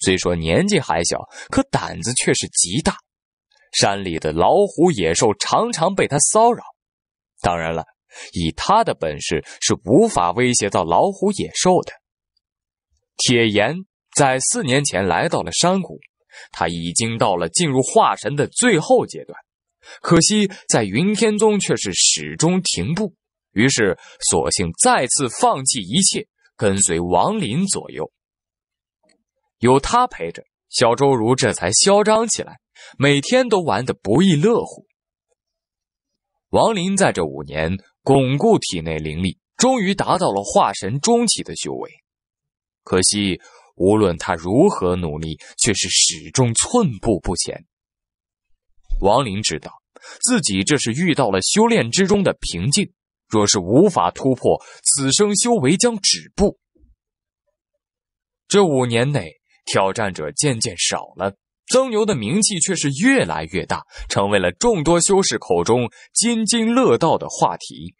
虽说年纪还小，可胆子却是极大。山里的老虎野兽常常被他骚扰。当然了，以他的本事是无法威胁到老虎野兽的。铁岩在四年前来到了山谷。他已经到了进入化神的最后阶段，可惜在云天宗却是始终停步。于是索性再次放弃一切，跟随王林左右。有他陪着，小周如这才嚣张起来，每天都玩得不亦乐乎。王林在这五年巩固体内灵力，终于达到了化神中期的修为，可惜。无论他如何努力，却是始终寸步不前。王林知道自己这是遇到了修炼之中的瓶颈，若是无法突破，此生修为将止步。这五年内，挑战者渐渐少了，曾牛的名气却是越来越大，成为了众多修士口中津津乐道的话题。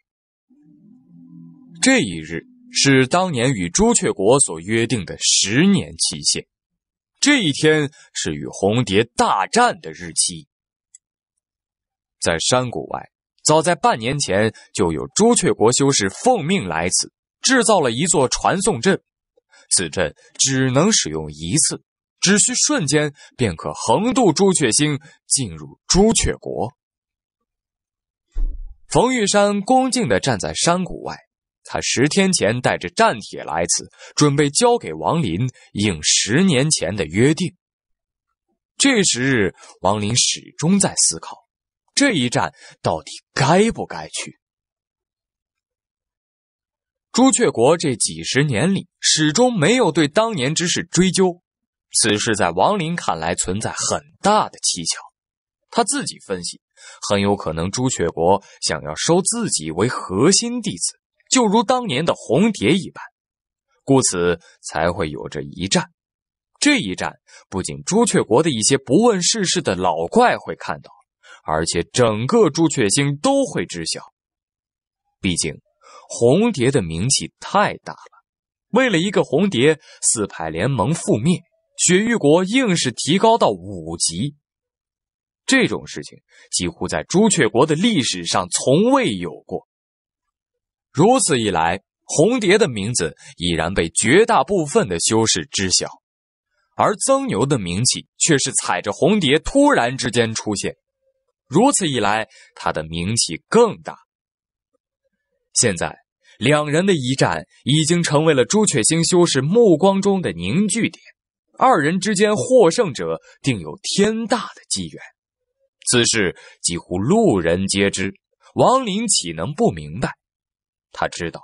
这一日。是当年与朱雀国所约定的十年期限，这一天是与红蝶大战的日期。在山谷外，早在半年前就有朱雀国修士奉命来此，制造了一座传送阵，此阵只能使用一次，只需瞬间便可横渡朱雀星，进入朱雀国。冯玉山恭敬的站在山谷外。他十天前带着战帖来此，准备交给王林，应十年前的约定。这时，王林始终在思考：这一战到底该不该去？朱雀国这几十年里始终没有对当年之事追究，此事在王林看来存在很大的蹊跷。他自己分析，很有可能朱雀国想要收自己为核心弟子。就如当年的红蝶一般，故此才会有这一战。这一战不仅朱雀国的一些不问世事的老怪会看到，而且整个朱雀星都会知晓。毕竟，红蝶的名气太大了。为了一个红蝶，四派联盟覆灭，雪域国硬是提高到五级。这种事情几乎在朱雀国的历史上从未有过。如此一来，红蝶的名字已然被绝大部分的修士知晓，而曾牛的名气却是踩着红蝶突然之间出现，如此一来，他的名气更大。现在，两人的一战已经成为了朱雀星修士目光中的凝聚点，二人之间获胜者定有天大的机缘，此事几乎路人皆知，王林岂能不明白？他知道，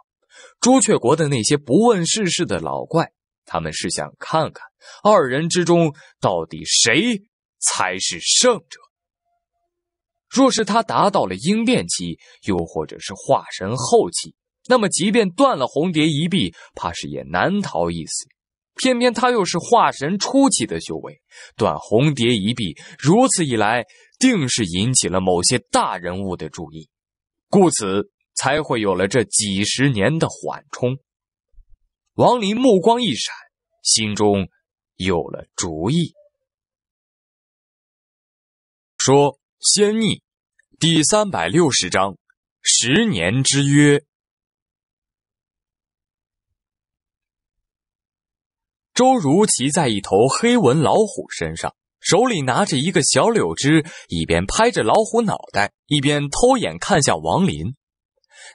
朱雀国的那些不问世事的老怪，他们是想看看二人之中到底谁才是胜者。若是他达到了应变期，又或者是化神后期，那么即便断了红蝶一臂，怕是也难逃一死。偏偏他又是化神初期的修为，断红蝶一臂，如此一来，定是引起了某些大人物的注意，故此。才会有了这几十年的缓冲。王林目光一闪，心中有了主意。说：“仙逆，第三百六十章，十年之约。”周如骑在一头黑纹老虎身上，手里拿着一个小柳枝，一边拍着老虎脑袋，一边偷眼看向王林。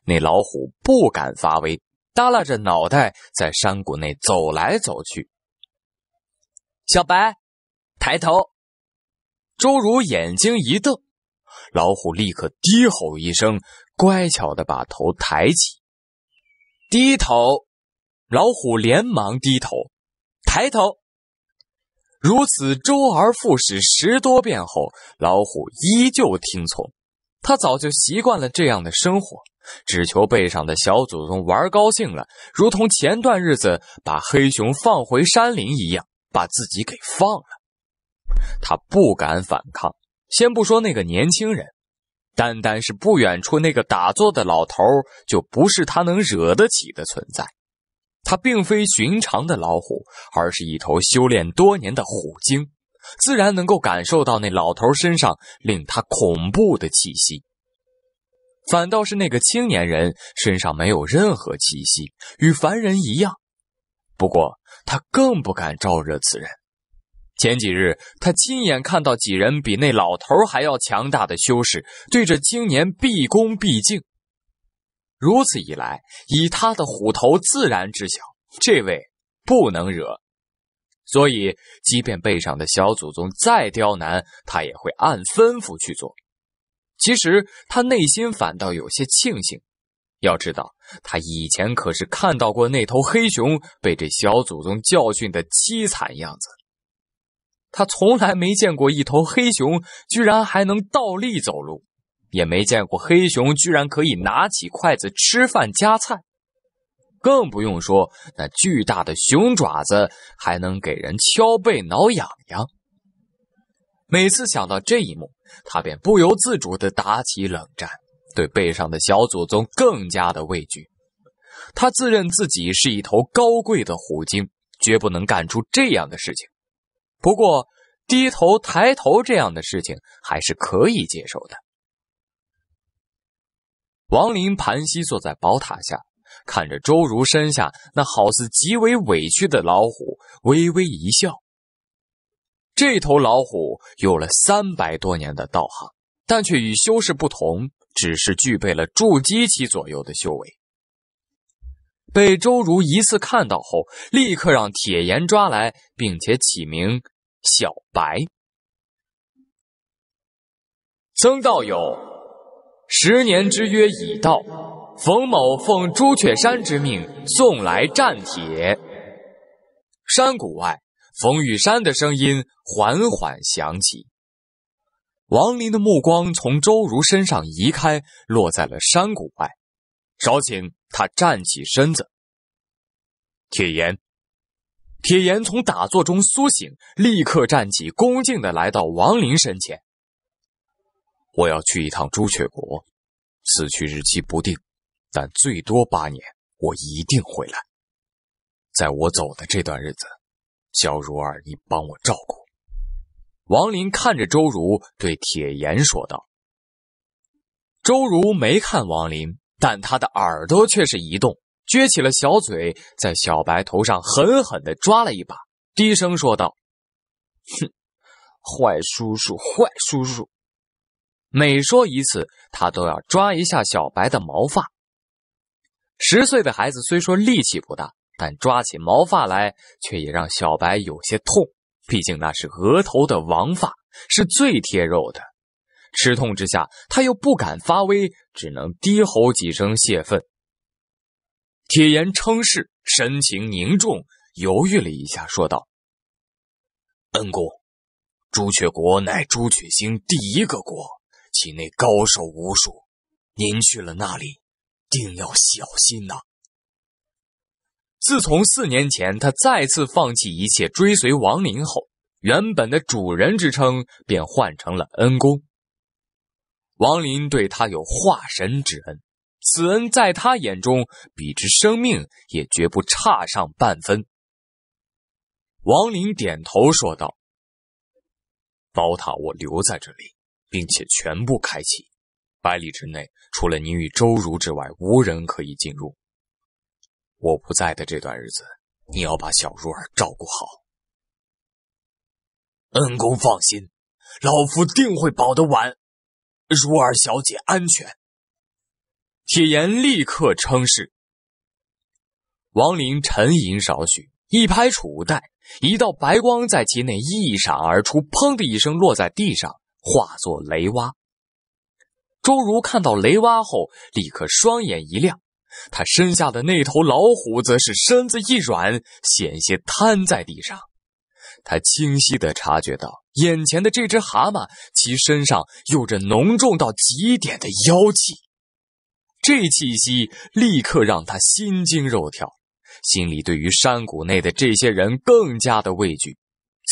那老虎不敢发威，耷拉着脑袋在山谷内走来走去。小白，抬头！周如眼睛一瞪，老虎立刻低吼一声，乖巧的把头抬起。低头，老虎连忙低头。抬头，如此周而复始十多遍后，老虎依旧听从。他早就习惯了这样的生活。只求背上的小祖宗玩高兴了，如同前段日子把黑熊放回山林一样，把自己给放了。他不敢反抗，先不说那个年轻人，单单是不远处那个打坐的老头，就不是他能惹得起的存在。他并非寻常的老虎，而是一头修炼多年的虎精，自然能够感受到那老头身上令他恐怖的气息。反倒是那个青年人身上没有任何气息，与凡人一样。不过他更不敢招惹此人。前几日，他亲眼看到几人比那老头还要强大的修士，对着青年毕恭毕敬。如此一来，以他的虎头自然知晓，这位不能惹。所以，即便背上的小祖宗再刁难，他也会按吩咐去做。其实他内心反倒有些庆幸，要知道他以前可是看到过那头黑熊被这小祖宗教训的凄惨样子。他从来没见过一头黑熊居然还能倒立走路，也没见过黑熊居然可以拿起筷子吃饭夹菜，更不用说那巨大的熊爪子还能给人敲背挠痒痒。每次想到这一幕。他便不由自主的打起冷战，对背上的小祖宗更加的畏惧。他自认自己是一头高贵的虎鲸，绝不能干出这样的事情。不过，低头抬头这样的事情还是可以接受的。王林盘膝坐在宝塔下，看着周如身下那好似极为委屈的老虎，微微一笑。这头老虎有了三百多年的道行，但却与修士不同，只是具备了筑基期左右的修为。被周如一次看到后，立刻让铁岩抓来，并且起名小白。曾道友，十年之约已到，冯某奉朱雀山之命送来战帖。山谷外，冯雨山的声音。缓缓响起，王林的目光从周如身上移开，落在了山谷外。少顷，他站起身子。铁岩，铁岩从打坐中苏醒，立刻站起，恭敬的来到王林身前。我要去一趟朱雀国，此去日期不定，但最多八年，我一定回来。在我走的这段日子，焦如儿，你帮我照顾。王林看着周如，对铁岩说道：“周如没看王林，但他的耳朵却是移动，撅起了小嘴，在小白头上狠狠的抓了一把，低声说道：‘哼，坏叔叔，坏叔叔！’每说一次，他都要抓一下小白的毛发。十岁的孩子虽说力气不大，但抓起毛发来，却也让小白有些痛。”毕竟那是额头的王发，是最贴肉的。吃痛之下，他又不敢发威，只能低吼几声泄愤。铁岩称是，神情凝重，犹豫了一下，说道：“恩公，朱雀国乃朱雀星第一个国，其内高手无数，您去了那里，定要小心呐。”自从四年前他再次放弃一切追随王林后，原本的主人之称便换成了恩公。王林对他有化神之恩，此恩在他眼中比之生命也绝不差上半分。王林点头说道：“宝塔我留在这里，并且全部开启，百里之内除了你与周如之外，无人可以进入。”我不在的这段日子，你要把小若儿照顾好。恩公放心，老夫定会保得完如儿小姐安全。铁岩立刻称是。王林沉吟少许，一拍储物袋，一道白光在其内一闪而出，砰的一声落在地上，化作雷蛙。周如看到雷蛙后，立刻双眼一亮。他身下的那头老虎则是身子一软，险些瘫在地上。他清晰地察觉到，眼前的这只蛤蟆其身上有着浓重到极点的妖气，这气息立刻让他心惊肉跳，心里对于山谷内的这些人更加的畏惧。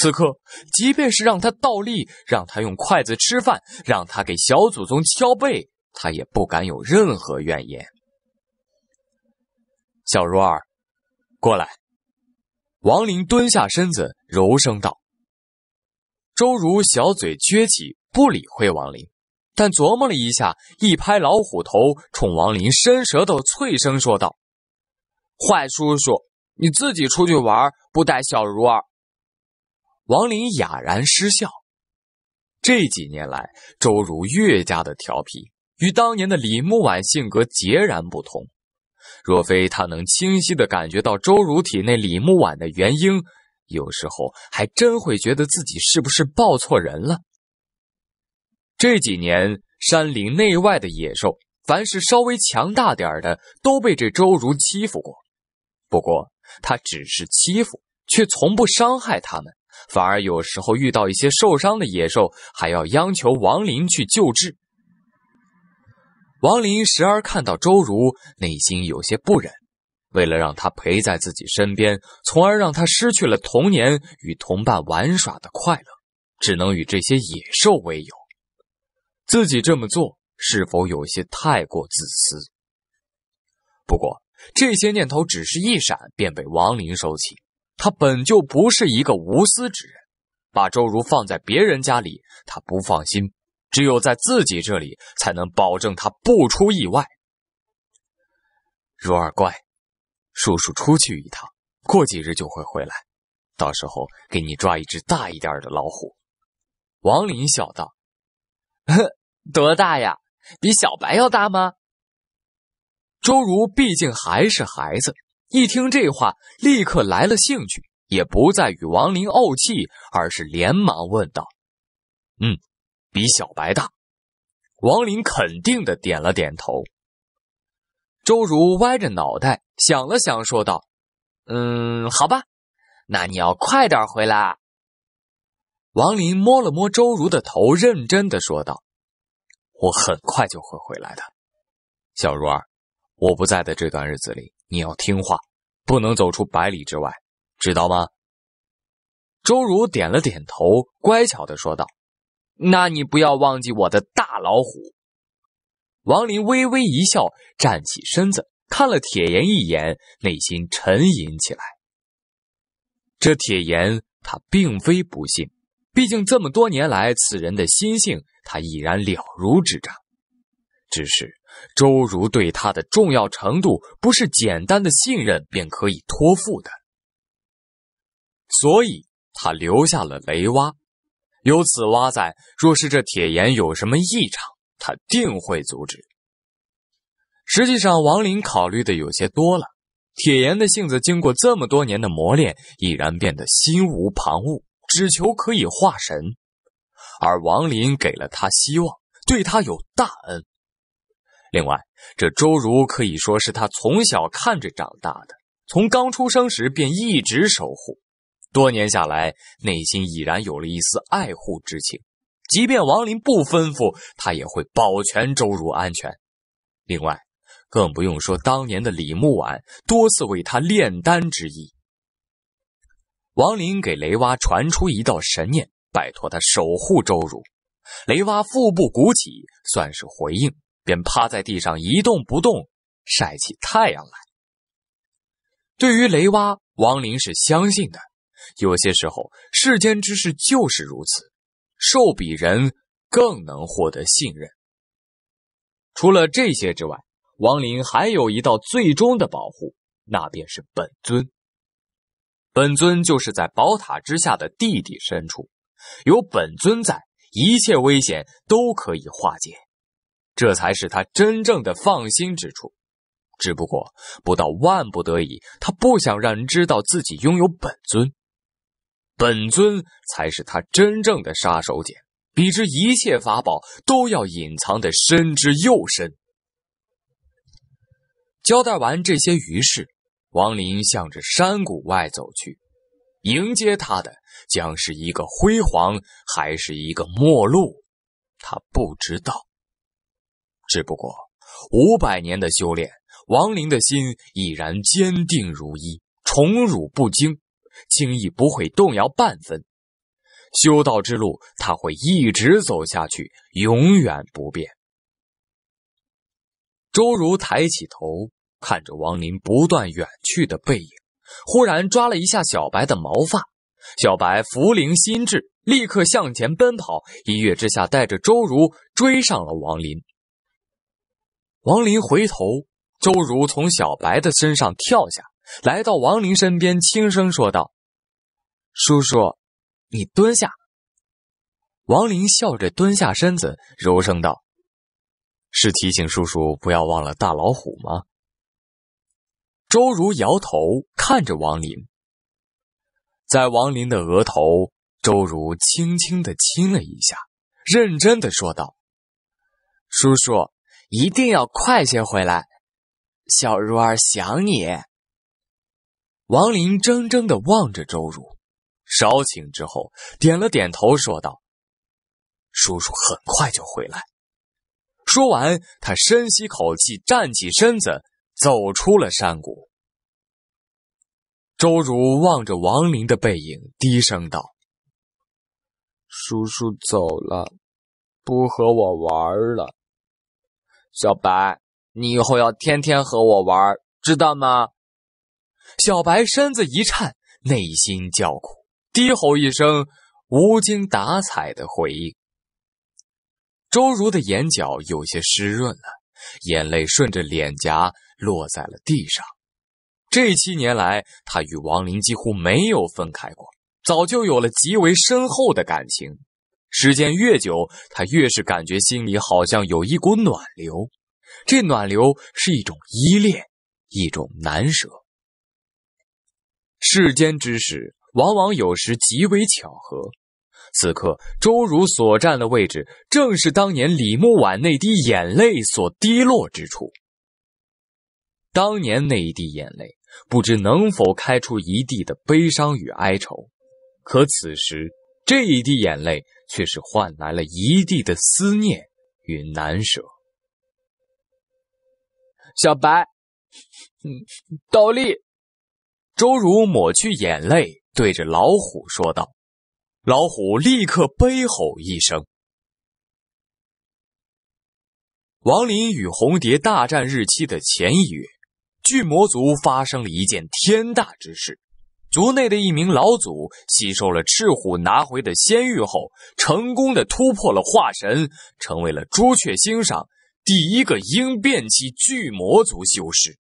此刻，即便是让他倒立，让他用筷子吃饭，让他给小祖宗敲背，他也不敢有任何怨言。小如儿，过来。王林蹲下身子，柔声道：“周如，小嘴撅起，不理会王林，但琢磨了一下，一拍老虎头，冲王林伸舌头，脆声说道：‘坏叔叔，你自己出去玩，不带小如儿。’”王林哑然失笑。这几年来，周如越加的调皮，与当年的李木婉性格截然不同。若非他能清晰的感觉到周如体内李木婉的原因，有时候还真会觉得自己是不是抱错人了。这几年山林内外的野兽，凡是稍微强大点的都被这周如欺负过，不过他只是欺负，却从不伤害他们，反而有时候遇到一些受伤的野兽，还要央求王林去救治。王林时而看到周如，内心有些不忍。为了让他陪在自己身边，从而让他失去了童年与同伴玩耍的快乐，只能与这些野兽为友。自己这么做是否有些太过自私？不过这些念头只是一闪，便被王林收起。他本就不是一个无私之人，把周如放在别人家里，他不放心。只有在自己这里，才能保证他不出意外。如儿乖，叔叔出去一趟，过几日就会回来，到时候给你抓一只大一点的老虎。”王林笑道，“多大呀，比小白要大吗？”周如毕竟还是孩子，一听这话，立刻来了兴趣，也不再与王林怄气，而是连忙问道：“嗯。”比小白大，王林肯定的点了点头。周如歪着脑袋想了想，说道：“嗯，好吧，那你要快点回来。”王林摸了摸周如的头，认真的说道：“我很快就会回来的，小如儿，我不在的这段日子里，你要听话，不能走出百里之外，知道吗？”周如点了点头，乖巧的说道。那你不要忘记我的大老虎。王林微微一笑，站起身子，看了铁岩一眼，内心沉吟起来。这铁岩，他并非不信，毕竟这么多年来，此人的心性，他已然了如指掌。只是周如对他的重要程度，不是简单的信任便可以托付的，所以他留下了雷蛙。由此挖在，若是这铁岩有什么异常，他定会阻止。实际上，王林考虑的有些多了。铁岩的性子经过这么多年的磨练，已然变得心无旁骛，只求可以化神。而王林给了他希望，对他有大恩。另外，这周如可以说是他从小看着长大的，从刚出生时便一直守护。多年下来，内心已然有了一丝爱护之情，即便王林不吩咐，他也会保全周如安全。另外，更不用说当年的李木婉多次为他炼丹之意。王林给雷蛙传出一道神念，拜托他守护周如。雷蛙腹部鼓起，算是回应，便趴在地上一动不动，晒起太阳来。对于雷蛙，王林是相信的。有些时候，世间之事就是如此，兽比人更能获得信任。除了这些之外，王林还有一道最终的保护，那便是本尊。本尊就是在宝塔之下的地底深处，有本尊在，一切危险都可以化解，这才是他真正的放心之处。只不过不到万不得已，他不想让人知道自己拥有本尊。本尊才是他真正的杀手锏，比之一切法宝都要隐藏的深之又深。交代完这些余事，王林向着山谷外走去。迎接他的将是一个辉煌，还是一个末路，他不知道。只不过五百年的修炼，王林的心已然坚定如一，宠辱不惊。轻易不会动摇半分，修道之路他会一直走下去，永远不变。周如抬起头，看着王林不断远去的背影，忽然抓了一下小白的毛发，小白福灵心智，立刻向前奔跑，一跃之下带着周如追上了王林。王林回头，周如从小白的身上跳下。来到王林身边，轻声说道：“叔叔，你蹲下。”王林笑着蹲下身子，柔声道：“是提醒叔叔不要忘了大老虎吗？”周如摇头，看着王林，在王林的额头，周如轻轻的亲了一下，认真的说道：“叔叔，一定要快些回来，小如儿想你。”王林怔怔的望着周如，稍顷之后，点了点头，说道：“叔叔很快就回来。”说完，他深吸口气，站起身子，走出了山谷。周如望着王林的背影，低声道：“叔叔走了，不和我玩了。小白，你以后要天天和我玩，知道吗？”小白身子一颤，内心叫苦，低吼一声，无精打采的回应。周如的眼角有些湿润了，眼泪顺着脸颊落在了地上。这七年来，他与王林几乎没有分开过，早就有了极为深厚的感情。时间越久，他越是感觉心里好像有一股暖流，这暖流是一种依恋，一种难舍。世间之事，往往有时极为巧合。此刻，周如所站的位置，正是当年李木婉那滴眼泪所滴落之处。当年那一滴眼泪，不知能否开出一地的悲伤与哀愁，可此时这一滴眼泪，却是换来了一地的思念与难舍。小白，嗯，倒立。周如抹去眼泪，对着老虎说道：“老虎立刻悲吼一声。”王林与红蝶大战日期的前一月，巨魔族发生了一件天大之事：族内的一名老祖吸收了赤虎拿回的仙玉后，成功的突破了化神，成为了朱雀星上第一个应变期巨魔族修士。